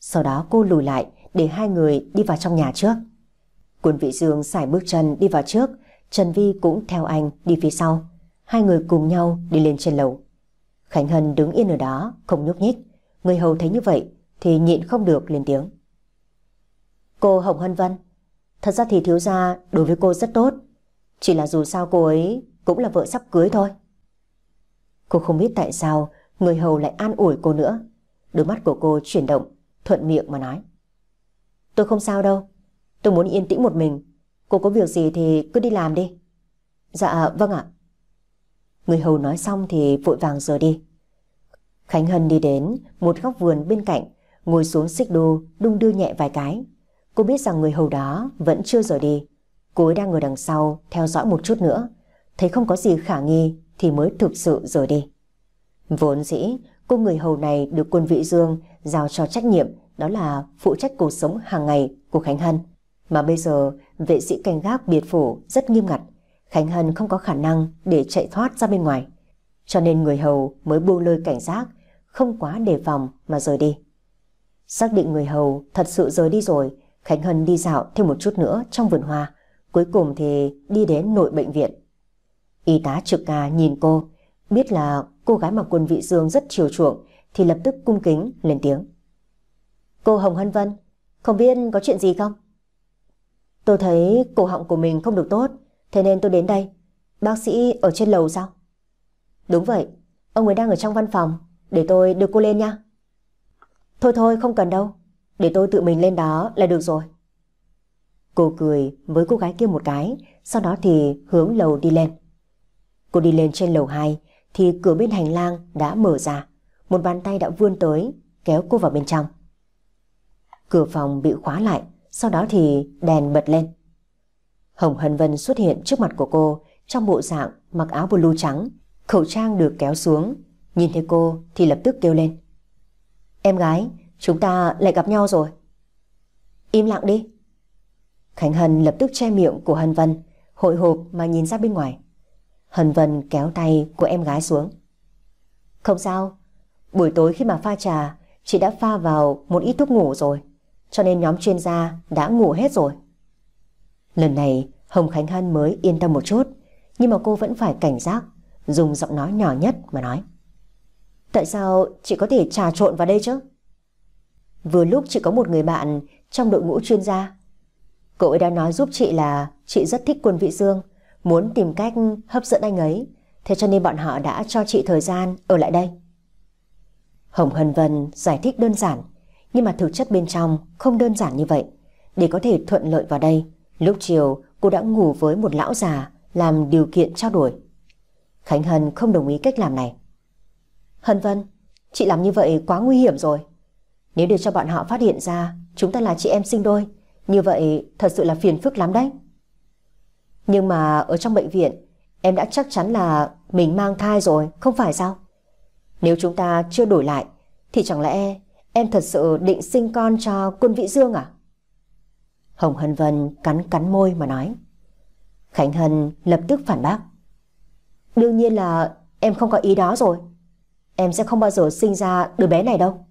Sau đó cô lùi lại để hai người đi vào trong nhà trước. Quân vị dương xài bước chân đi vào trước, Trần Vi cũng theo anh đi phía sau. Hai người cùng nhau đi lên trên lầu. Khánh Hân đứng yên ở đó, không nhúc nhích. Người hầu thấy như vậy thì nhịn không được lên tiếng. Cô Hồng Hân Vân Thật ra thì thiếu gia đối với cô rất tốt Chỉ là dù sao cô ấy Cũng là vợ sắp cưới thôi Cô không biết tại sao Người hầu lại an ủi cô nữa Đôi mắt của cô chuyển động Thuận miệng mà nói Tôi không sao đâu Tôi muốn yên tĩnh một mình Cô có việc gì thì cứ đi làm đi Dạ vâng ạ Người hầu nói xong thì vội vàng rời đi Khánh Hân đi đến một góc vườn bên cạnh Ngồi xuống xích đô đung đưa nhẹ vài cái Cô biết rằng người hầu đó vẫn chưa rời đi. Cô ấy đang ngồi đằng sau, theo dõi một chút nữa. Thấy không có gì khả nghi thì mới thực sự rời đi. Vốn dĩ, cô người hầu này được quân vị dương giao cho trách nhiệm đó là phụ trách cuộc sống hàng ngày của Khánh Hân. Mà bây giờ, vệ sĩ canh gác biệt phủ rất nghiêm ngặt. Khánh Hân không có khả năng để chạy thoát ra bên ngoài. Cho nên người hầu mới buông lơi cảnh giác, không quá đề phòng mà rời đi. Xác định người hầu thật sự rời đi rồi Khánh Hân đi dạo thêm một chút nữa trong vườn hoa, cuối cùng thì đi đến nội bệnh viện. Y tá trực ca nhìn cô, biết là cô gái mặc quần vị dương rất chiều chuộng thì lập tức cung kính lên tiếng. Cô Hồng Hân Vân, không biết có chuyện gì không? Tôi thấy cổ họng của mình không được tốt, thế nên tôi đến đây. Bác sĩ ở trên lầu sao? Đúng vậy, ông ấy đang ở trong văn phòng, để tôi đưa cô lên nha. Thôi thôi, không cần đâu, để tôi tự mình lên đó là được rồi. Cô cười với cô gái kia một cái, sau đó thì hướng lầu đi lên. Cô đi lên trên lầu 2 thì cửa bên hành lang đã mở ra, một bàn tay đã vươn tới kéo cô vào bên trong. Cửa phòng bị khóa lại, sau đó thì đèn bật lên. Hồng Hân Vân xuất hiện trước mặt của cô trong bộ dạng mặc áo blue trắng, khẩu trang được kéo xuống, nhìn thấy cô thì lập tức kêu lên. Em gái, Chúng ta lại gặp nhau rồi. Im lặng đi. Khánh Hân lập tức che miệng của Hân Vân, hội hộp mà nhìn ra bên ngoài. Hân Vân kéo tay của em gái xuống. Không sao, buổi tối khi mà pha trà, chị đã pha vào một ít thuốc ngủ rồi, cho nên nhóm chuyên gia đã ngủ hết rồi. Lần này, Hồng Khánh Hân mới yên tâm một chút, nhưng mà cô vẫn phải cảnh giác, dùng giọng nói nhỏ nhất mà nói. Tại sao chị có thể trà trộn vào đây chứ? Vừa lúc chị có một người bạn trong đội ngũ chuyên gia. Cậu ấy đã nói giúp chị là chị rất thích quân vị dương, muốn tìm cách hấp dẫn anh ấy. Thế cho nên bọn họ đã cho chị thời gian ở lại đây. Hồng Hân Vân giải thích đơn giản, nhưng mà thực chất bên trong không đơn giản như vậy. Để có thể thuận lợi vào đây, lúc chiều cô đã ngủ với một lão già làm điều kiện trao đổi. Khánh Hân không đồng ý cách làm này. Hân Vân, chị làm như vậy quá nguy hiểm rồi. Nếu để cho bọn họ phát hiện ra chúng ta là chị em sinh đôi, như vậy thật sự là phiền phức lắm đấy. Nhưng mà ở trong bệnh viện, em đã chắc chắn là mình mang thai rồi, không phải sao? Nếu chúng ta chưa đổi lại, thì chẳng lẽ em thật sự định sinh con cho quân vị Dương à? Hồng Hân Vân cắn cắn môi mà nói. Khánh Hân lập tức phản bác. Đương nhiên là em không có ý đó rồi. Em sẽ không bao giờ sinh ra đứa bé này đâu.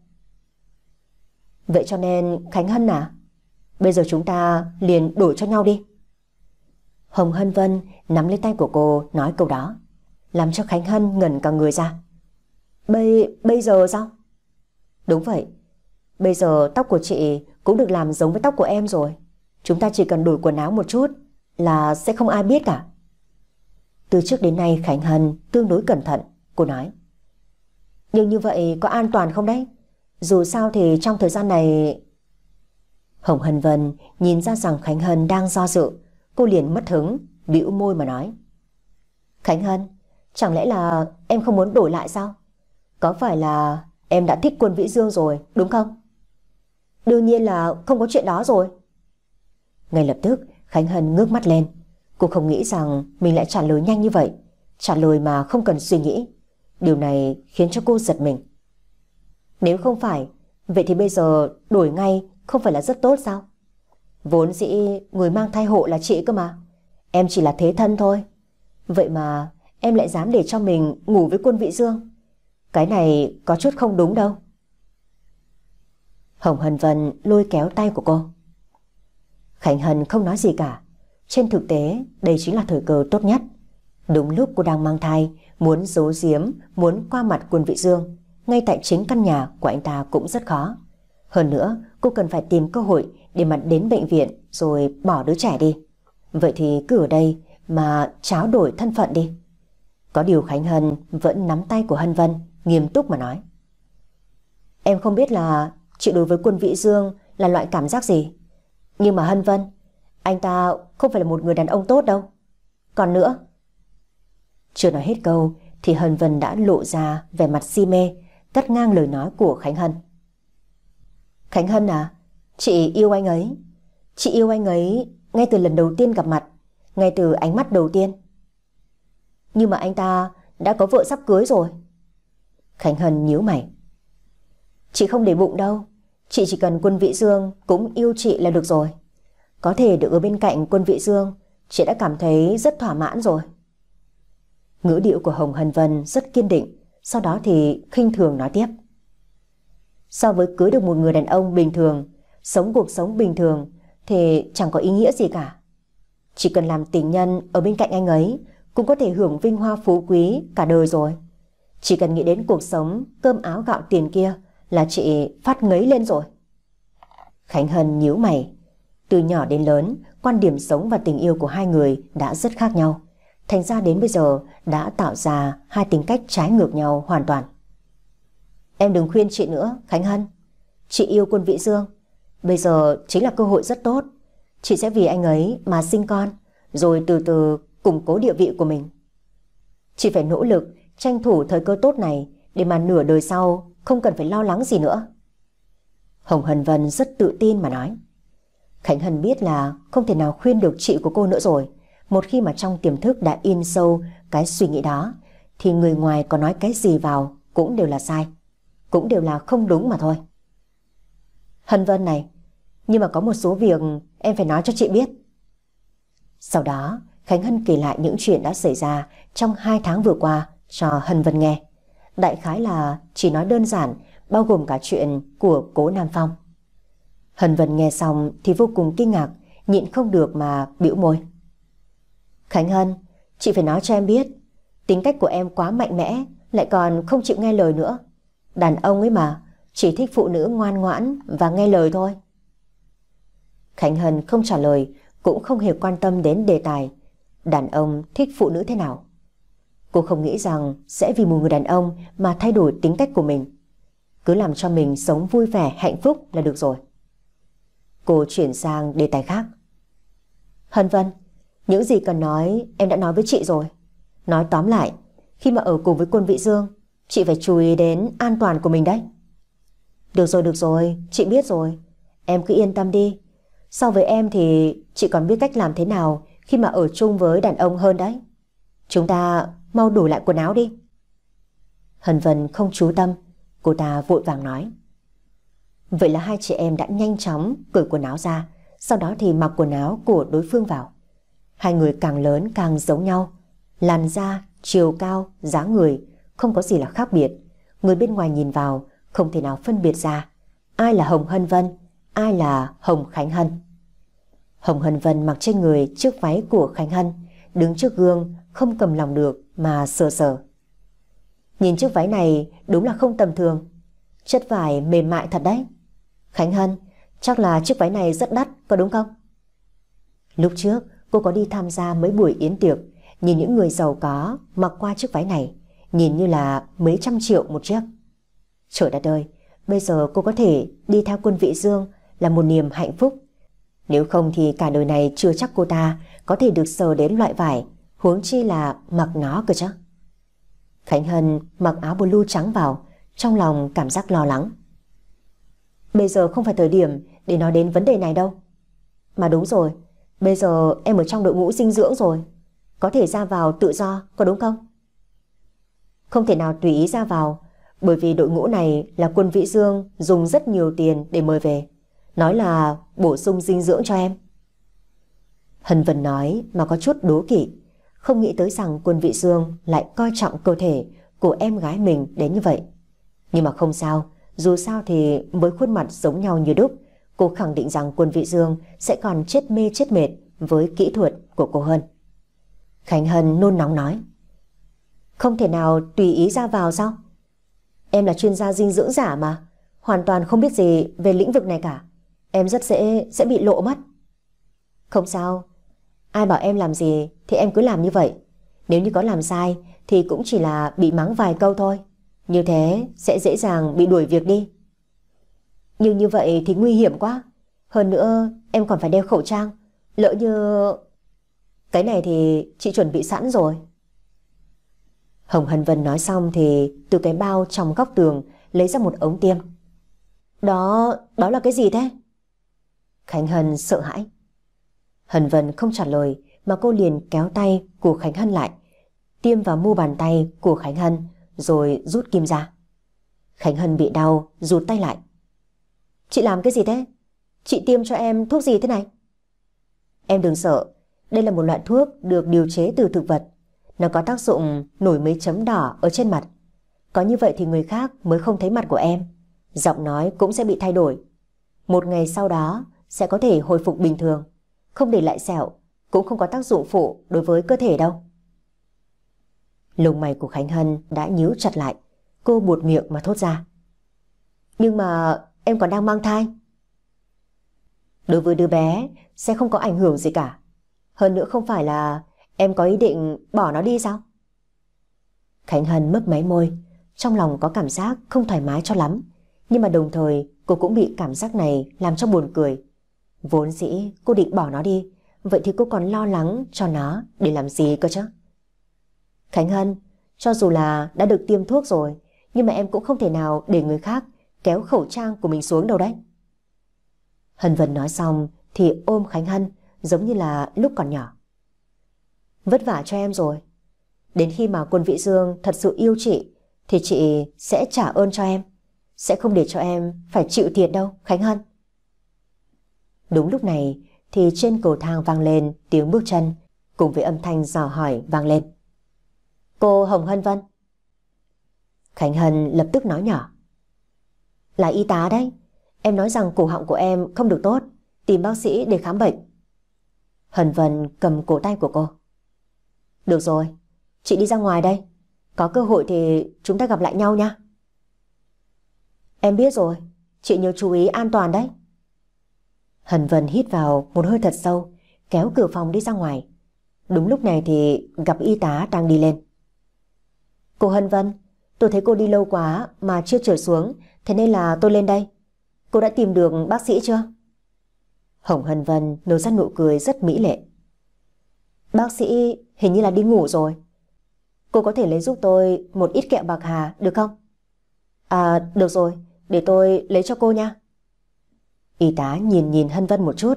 Vậy cho nên Khánh Hân à Bây giờ chúng ta liền đổi cho nhau đi Hồng Hân Vân nắm lấy tay của cô nói câu đó Làm cho Khánh Hân ngẩn cả người ra Bây, bây giờ sao? Đúng vậy Bây giờ tóc của chị cũng được làm giống với tóc của em rồi Chúng ta chỉ cần đổi quần áo một chút Là sẽ không ai biết cả Từ trước đến nay Khánh Hân tương đối cẩn thận Cô nói Nhưng như vậy có an toàn không đấy? Dù sao thì trong thời gian này... Hồng Hân Vân nhìn ra rằng Khánh Hân đang do dự. Cô liền mất hứng, bĩu môi mà nói. Khánh Hân, chẳng lẽ là em không muốn đổi lại sao? Có phải là em đã thích quân Vĩ Dương rồi, đúng không? Đương nhiên là không có chuyện đó rồi. Ngay lập tức, Khánh Hân ngước mắt lên. Cô không nghĩ rằng mình lại trả lời nhanh như vậy. Trả lời mà không cần suy nghĩ. Điều này khiến cho cô giật mình. Nếu không phải, vậy thì bây giờ đổi ngay không phải là rất tốt sao? Vốn dĩ người mang thai hộ là chị cơ mà. Em chỉ là thế thân thôi. Vậy mà em lại dám để cho mình ngủ với quân vị dương. Cái này có chút không đúng đâu. Hồng Hân Vân lôi kéo tay của cô. Khánh Hân không nói gì cả. Trên thực tế, đây chính là thời cơ tốt nhất. Đúng lúc cô đang mang thai, muốn giấu giếm, muốn qua mặt quân vị dương ngay tại chính căn nhà của anh ta cũng rất khó. Hơn nữa, cô cần phải tìm cơ hội để mà đến bệnh viện rồi bỏ đứa trẻ đi. Vậy thì cứ ở đây mà tráo đổi thân phận đi. Có điều Khánh Hân vẫn nắm tay của Hân Vân, nghiêm túc mà nói. Em không biết là chị đối với quân Vĩ Dương là loại cảm giác gì. Nhưng mà Hân Vân, anh ta không phải là một người đàn ông tốt đâu. Còn nữa... Chưa nói hết câu thì Hân Vân đã lộ ra vẻ mặt si mê, cắt ngang lời nói của Khánh Hân. Khánh Hân à, chị yêu anh ấy. Chị yêu anh ấy ngay từ lần đầu tiên gặp mặt, ngay từ ánh mắt đầu tiên. Nhưng mà anh ta đã có vợ sắp cưới rồi. Khánh Hân nhíu mày. Chị không để bụng đâu, chị chỉ cần quân vị dương cũng yêu chị là được rồi. Có thể được ở bên cạnh quân vị dương, chị đã cảm thấy rất thỏa mãn rồi. Ngữ điệu của Hồng Hân Vân rất kiên định, sau đó thì khinh thường nói tiếp. So với cưới được một người đàn ông bình thường, sống cuộc sống bình thường thì chẳng có ý nghĩa gì cả. Chỉ cần làm tình nhân ở bên cạnh anh ấy cũng có thể hưởng vinh hoa phú quý cả đời rồi. Chỉ cần nghĩ đến cuộc sống, cơm áo gạo tiền kia là chị phát ngấy lên rồi. Khánh Hân nhíu mày. Từ nhỏ đến lớn, quan điểm sống và tình yêu của hai người đã rất khác nhau. Thành ra đến bây giờ đã tạo ra hai tính cách trái ngược nhau hoàn toàn. Em đừng khuyên chị nữa, Khánh Hân. Chị yêu quân vị Dương. Bây giờ chính là cơ hội rất tốt. Chị sẽ vì anh ấy mà sinh con, rồi từ từ củng cố địa vị của mình. Chị phải nỗ lực tranh thủ thời cơ tốt này để mà nửa đời sau không cần phải lo lắng gì nữa. Hồng Hân Vân rất tự tin mà nói. Khánh Hân biết là không thể nào khuyên được chị của cô nữa rồi, một khi mà trong tiềm thức đã in sâu cái suy nghĩ đó, thì người ngoài có nói cái gì vào cũng đều là sai, cũng đều là không đúng mà thôi. Hân Vân này, nhưng mà có một số việc em phải nói cho chị biết. Sau đó, Khánh Hân kể lại những chuyện đã xảy ra trong hai tháng vừa qua cho Hân Vân nghe. Đại khái là chỉ nói đơn giản, bao gồm cả chuyện của cố Nam Phong. Hân Vân nghe xong thì vô cùng kinh ngạc, nhịn không được mà bĩu môi. Khánh Hân, chị phải nói cho em biết, tính cách của em quá mạnh mẽ, lại còn không chịu nghe lời nữa. Đàn ông ấy mà, chỉ thích phụ nữ ngoan ngoãn và nghe lời thôi. Khánh Hân không trả lời, cũng không hề quan tâm đến đề tài. Đàn ông thích phụ nữ thế nào? Cô không nghĩ rằng sẽ vì một người đàn ông mà thay đổi tính cách của mình. Cứ làm cho mình sống vui vẻ, hạnh phúc là được rồi. Cô chuyển sang đề tài khác. Hân Vân, những gì cần nói em đã nói với chị rồi. Nói tóm lại, khi mà ở cùng với quân vị dương, chị phải chú ý đến an toàn của mình đấy. Được rồi, được rồi, chị biết rồi. Em cứ yên tâm đi. So với em thì chị còn biết cách làm thế nào khi mà ở chung với đàn ông hơn đấy. Chúng ta mau đổi lại quần áo đi. Hân Vân không chú tâm, cô ta vội vàng nói. Vậy là hai chị em đã nhanh chóng cởi quần áo ra, sau đó thì mặc quần áo của đối phương vào. Hai người càng lớn càng giống nhau. Làn da, chiều cao, dáng người, không có gì là khác biệt. Người bên ngoài nhìn vào, không thể nào phân biệt ra. Ai là Hồng Hân Vân, ai là Hồng Khánh Hân. Hồng Hân Vân mặc trên người chiếc váy của Khánh Hân, đứng trước gương, không cầm lòng được mà sờ sờ. Nhìn chiếc váy này đúng là không tầm thường. Chất vải mềm mại thật đấy. Khánh Hân, chắc là chiếc váy này rất đắt, có đúng không? Lúc trước, Cô có đi tham gia mấy buổi yến tiệc, nhìn những người giàu có mặc qua chiếc váy này, nhìn như là mấy trăm triệu một chiếc. Trời đất ơi, bây giờ cô có thể đi theo quân vị dương là một niềm hạnh phúc. Nếu không thì cả đời này chưa chắc cô ta có thể được sờ đến loại vải, huống chi là mặc nó cơ chứ. Khánh Hân mặc áo blue trắng vào, trong lòng cảm giác lo lắng. Bây giờ không phải thời điểm để nói đến vấn đề này đâu. Mà đúng rồi, Bây giờ em ở trong đội ngũ dinh dưỡng rồi, có thể ra vào tự do, có đúng không? Không thể nào tùy ý ra vào, bởi vì đội ngũ này là quân Vĩ Dương dùng rất nhiều tiền để mời về. Nói là bổ sung dinh dưỡng cho em. Hân Vân nói mà có chút đố kỵ, không nghĩ tới rằng quân vị Dương lại coi trọng cơ thể của em gái mình đến như vậy. Nhưng mà không sao, dù sao thì với khuôn mặt giống nhau như đúc, Cô khẳng định rằng quân vị dương sẽ còn chết mê chết mệt với kỹ thuật của cô Hân. Khánh Hân nôn nóng nói. Không thể nào tùy ý ra vào sao? Em là chuyên gia dinh dưỡng giả mà, hoàn toàn không biết gì về lĩnh vực này cả. Em rất dễ sẽ bị lộ mất. Không sao, ai bảo em làm gì thì em cứ làm như vậy. Nếu như có làm sai thì cũng chỉ là bị mắng vài câu thôi. Như thế sẽ dễ dàng bị đuổi việc đi. Nhưng như vậy thì nguy hiểm quá. Hơn nữa em còn phải đeo khẩu trang. Lỡ như... Cái này thì chị chuẩn bị sẵn rồi. Hồng Hân Vân nói xong thì từ cái bao trong góc tường lấy ra một ống tiêm. Đó, đó là cái gì thế? Khánh Hân sợ hãi. Hân Vân không trả lời mà cô liền kéo tay của Khánh Hân lại, tiêm vào mu bàn tay của Khánh Hân rồi rút kim ra. Khánh Hân bị đau, rút tay lại. Chị làm cái gì thế? Chị tiêm cho em thuốc gì thế này? Em đừng sợ, đây là một loại thuốc được điều chế từ thực vật. Nó có tác dụng nổi mấy chấm đỏ ở trên mặt. Có như vậy thì người khác mới không thấy mặt của em. Giọng nói cũng sẽ bị thay đổi. Một ngày sau đó sẽ có thể hồi phục bình thường. Không để lại sẹo, cũng không có tác dụng phụ đối với cơ thể đâu. Lông mày của Khánh Hân đã nhíu chặt lại. Cô buột miệng mà thốt ra. Nhưng mà em còn đang mang thai. Đối với đứa bé sẽ không có ảnh hưởng gì cả. Hơn nữa không phải là em có ý định bỏ nó đi sao? Khánh Hân mấp máy môi, trong lòng có cảm giác không thoải mái cho lắm. Nhưng mà đồng thời cô cũng bị cảm giác này làm cho buồn cười. Vốn dĩ cô định bỏ nó đi, vậy thì cô còn lo lắng cho nó để làm gì cơ chứ? Khánh Hân, cho dù là đã được tiêm thuốc rồi, nhưng mà em cũng không thể nào để người khác kéo khẩu trang của mình xuống đâu đấy. Hân Vân nói xong thì ôm Khánh Hân giống như là lúc còn nhỏ. Vất vả cho em rồi. Đến khi mà quân vị Dương thật sự yêu chị thì chị sẽ trả ơn cho em. Sẽ không để cho em phải chịu thiệt đâu, Khánh Hân. Đúng lúc này thì trên cầu thang vang lên tiếng bước chân cùng với âm thanh dò hỏi vang lên. Cô Hồng Hân Vân. Khánh Hân lập tức nói nhỏ. Là y tá đấy. Em nói rằng cổ họng của em không được tốt, tìm bác sĩ để khám bệnh. Hần vần cầm cổ tay của cô. Được rồi, chị đi ra ngoài đây. Có cơ hội thì chúng ta gặp lại nhau nha. Em biết rồi, chị nhớ chú ý an toàn đấy. Hần vần hít vào một hơi thật sâu, kéo cửa phòng đi ra ngoài. Đúng lúc này thì gặp y tá đang đi lên. Cô Hân Vân, tôi thấy cô đi lâu quá mà chưa trở xuống, Thế nên là tôi lên đây. Cô đã tìm được bác sĩ chưa? Hồng Hân Vân nối ra nụ cười rất mỹ lệ. Bác sĩ hình như là đi ngủ rồi. Cô có thể lấy giúp tôi một ít kẹo bạc hà được không? À, được rồi, để tôi lấy cho cô nha. Y tá nhìn nhìn Hân Vân một chút,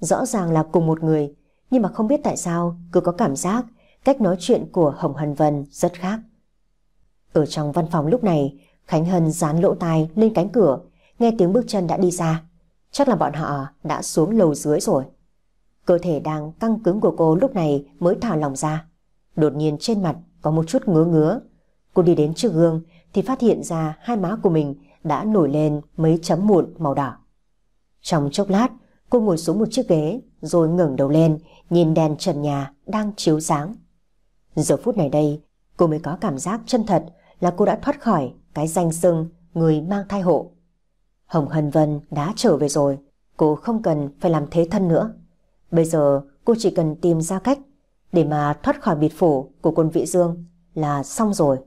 rõ ràng là cùng một người, nhưng mà không biết tại sao cứ có cảm giác cách nói chuyện của Hồng Hân Vân rất khác. Ở trong văn phòng lúc này, Khánh Hân dán lỗ tai lên cánh cửa, nghe tiếng bước chân đã đi ra. Chắc là bọn họ đã xuống lầu dưới rồi. Cơ thể đang căng cứng của cô lúc này mới thả lòng ra. Đột nhiên trên mặt có một chút ngứa ngứa. Cô đi đến trước gương thì phát hiện ra hai má của mình đã nổi lên mấy chấm mụn màu đỏ. Trong chốc lát, cô ngồi xuống một chiếc ghế rồi ngẩng đầu lên nhìn đèn trần nhà đang chiếu sáng. Giờ phút này đây, cô mới có cảm giác chân thật là cô đã thoát khỏi cái danh xưng người mang thai hộ. Hồng Hân Vân đã trở về rồi, cô không cần phải làm thế thân nữa. Bây giờ cô chỉ cần tìm ra cách để mà thoát khỏi biệt phủ của quân vị dương là xong rồi.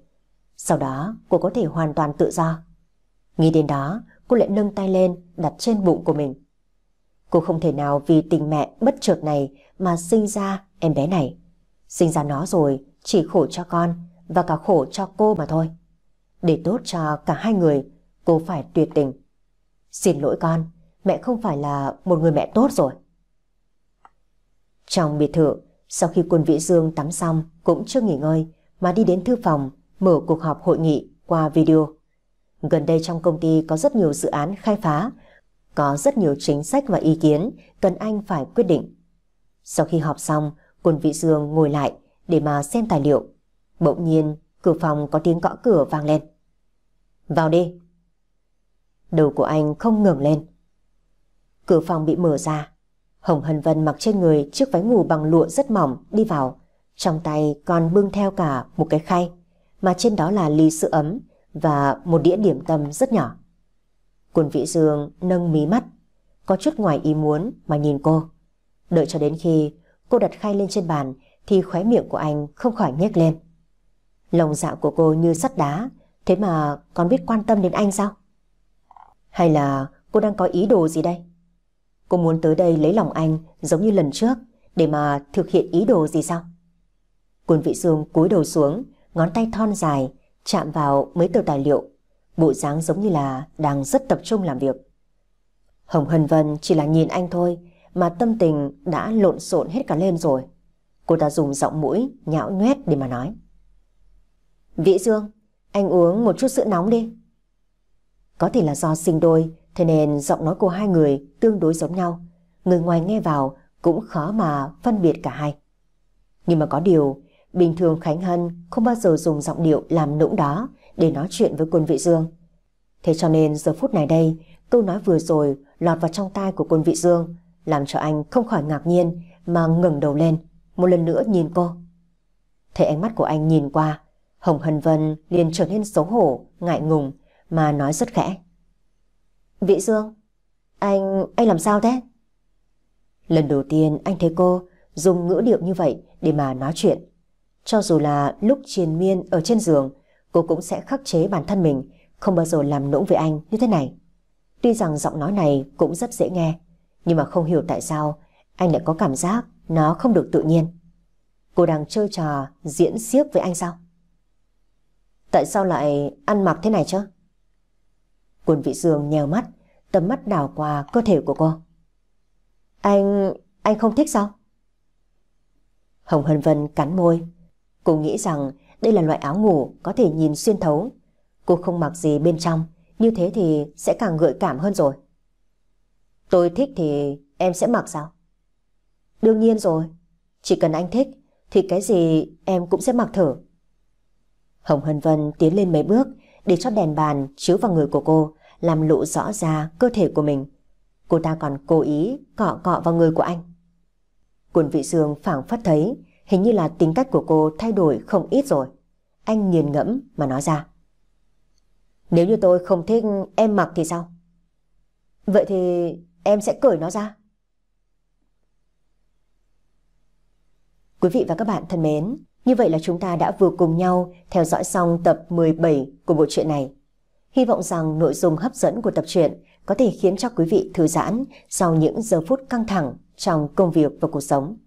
Sau đó cô có thể hoàn toàn tự do. Nghĩ đến đó, cô lại nâng tay lên đặt trên bụng của mình. Cô không thể nào vì tình mẹ bất chợt này mà sinh ra em bé này. Sinh ra nó rồi, chỉ khổ cho con và cả khổ cho cô mà thôi. Để tốt cho cả hai người, cô phải tuyệt tình. Xin lỗi con, mẹ không phải là một người mẹ tốt rồi. Trong biệt thự, sau khi quân Vĩ Dương tắm xong cũng chưa nghỉ ngơi mà đi đến thư phòng mở cuộc họp hội nghị qua video. Gần đây trong công ty có rất nhiều dự án khai phá, có rất nhiều chính sách và ý kiến cần anh phải quyết định. Sau khi họp xong, quân Vĩ Dương ngồi lại để mà xem tài liệu. Bỗng nhiên, cửa phòng có tiếng gõ cửa vang lên. Vào đi. Đầu của anh không ngừng lên. Cửa phòng bị mở ra. Hồng Hân Vân mặc trên người chiếc váy ngủ bằng lụa rất mỏng đi vào. Trong tay còn bưng theo cả một cái khay mà trên đó là ly sữa ấm và một đĩa điểm tâm rất nhỏ. Quân Vĩ Dương nâng mí mắt, có chút ngoài ý muốn mà nhìn cô. Đợi cho đến khi cô đặt khay lên trên bàn thì khóe miệng của anh không khỏi nhếch lên. Lòng dạ của cô như sắt đá, Thế mà còn biết quan tâm đến anh sao? Hay là cô đang có ý đồ gì đây? Cô muốn tới đây lấy lòng anh giống như lần trước để mà thực hiện ý đồ gì sao? Quân Vị Dương cúi đầu xuống, ngón tay thon dài, chạm vào mấy tờ tài liệu. Bộ dáng giống như là đang rất tập trung làm việc. Hồng Hân Vân chỉ là nhìn anh thôi mà tâm tình đã lộn xộn hết cả lên rồi. Cô ta dùng giọng mũi nhão nhoét để mà nói. Vĩ Dương, anh uống một chút sữa nóng đi. Có thể là do sinh đôi, thế nên giọng nói của hai người tương đối giống nhau. Người ngoài nghe vào cũng khó mà phân biệt cả hai. Nhưng mà có điều, bình thường Khánh Hân không bao giờ dùng giọng điệu làm nũng đó để nói chuyện với quân vị dương. Thế cho nên giờ phút này đây, câu nói vừa rồi lọt vào trong tai của quân vị dương, làm cho anh không khỏi ngạc nhiên mà ngẩng đầu lên, một lần nữa nhìn cô. thế ánh mắt của anh nhìn qua, Hồng Hân Vân liền trở nên xấu hổ, ngại ngùng, mà nói rất khẽ. Vĩ Dương, anh, anh làm sao thế? Lần đầu tiên anh thấy cô dùng ngữ điệu như vậy để mà nói chuyện. Cho dù là lúc triền miên ở trên giường, cô cũng sẽ khắc chế bản thân mình, không bao giờ làm nũng với anh như thế này. Tuy rằng giọng nói này cũng rất dễ nghe, nhưng mà không hiểu tại sao anh lại có cảm giác nó không được tự nhiên. Cô đang chơi trò diễn xiếc với anh sao? Tại sao lại ăn mặc thế này chứ? Quân vị dương nhèo mắt, tầm mắt đảo qua cơ thể của cô. Anh... anh không thích sao? Hồng Hân Vân cắn môi. Cô nghĩ rằng đây là loại áo ngủ có thể nhìn xuyên thấu. Cô không mặc gì bên trong, như thế thì sẽ càng gợi cảm hơn rồi. Tôi thích thì em sẽ mặc sao? Đương nhiên rồi, chỉ cần anh thích thì cái gì em cũng sẽ mặc thử. Hồng Hân Vân tiến lên mấy bước để cho đèn bàn chiếu vào người của cô, làm lộ rõ ra cơ thể của mình. Cô ta còn cố ý cọ cọ vào người của anh. Cuốn vị dương phản phất thấy hình như là tính cách của cô thay đổi không ít rồi. Anh nghiền ngẫm mà nói ra. Nếu như tôi không thích em mặc thì sao? Vậy thì em sẽ cởi nó ra. Quý vị và các bạn thân mến, như vậy là chúng ta đã vừa cùng nhau theo dõi xong tập 17 của bộ truyện này. Hy vọng rằng nội dung hấp dẫn của tập truyện có thể khiến cho quý vị thư giãn sau những giờ phút căng thẳng trong công việc và cuộc sống.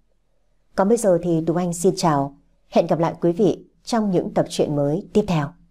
Còn bây giờ thì Tú Anh xin chào. Hẹn gặp lại quý vị trong những tập truyện mới tiếp theo.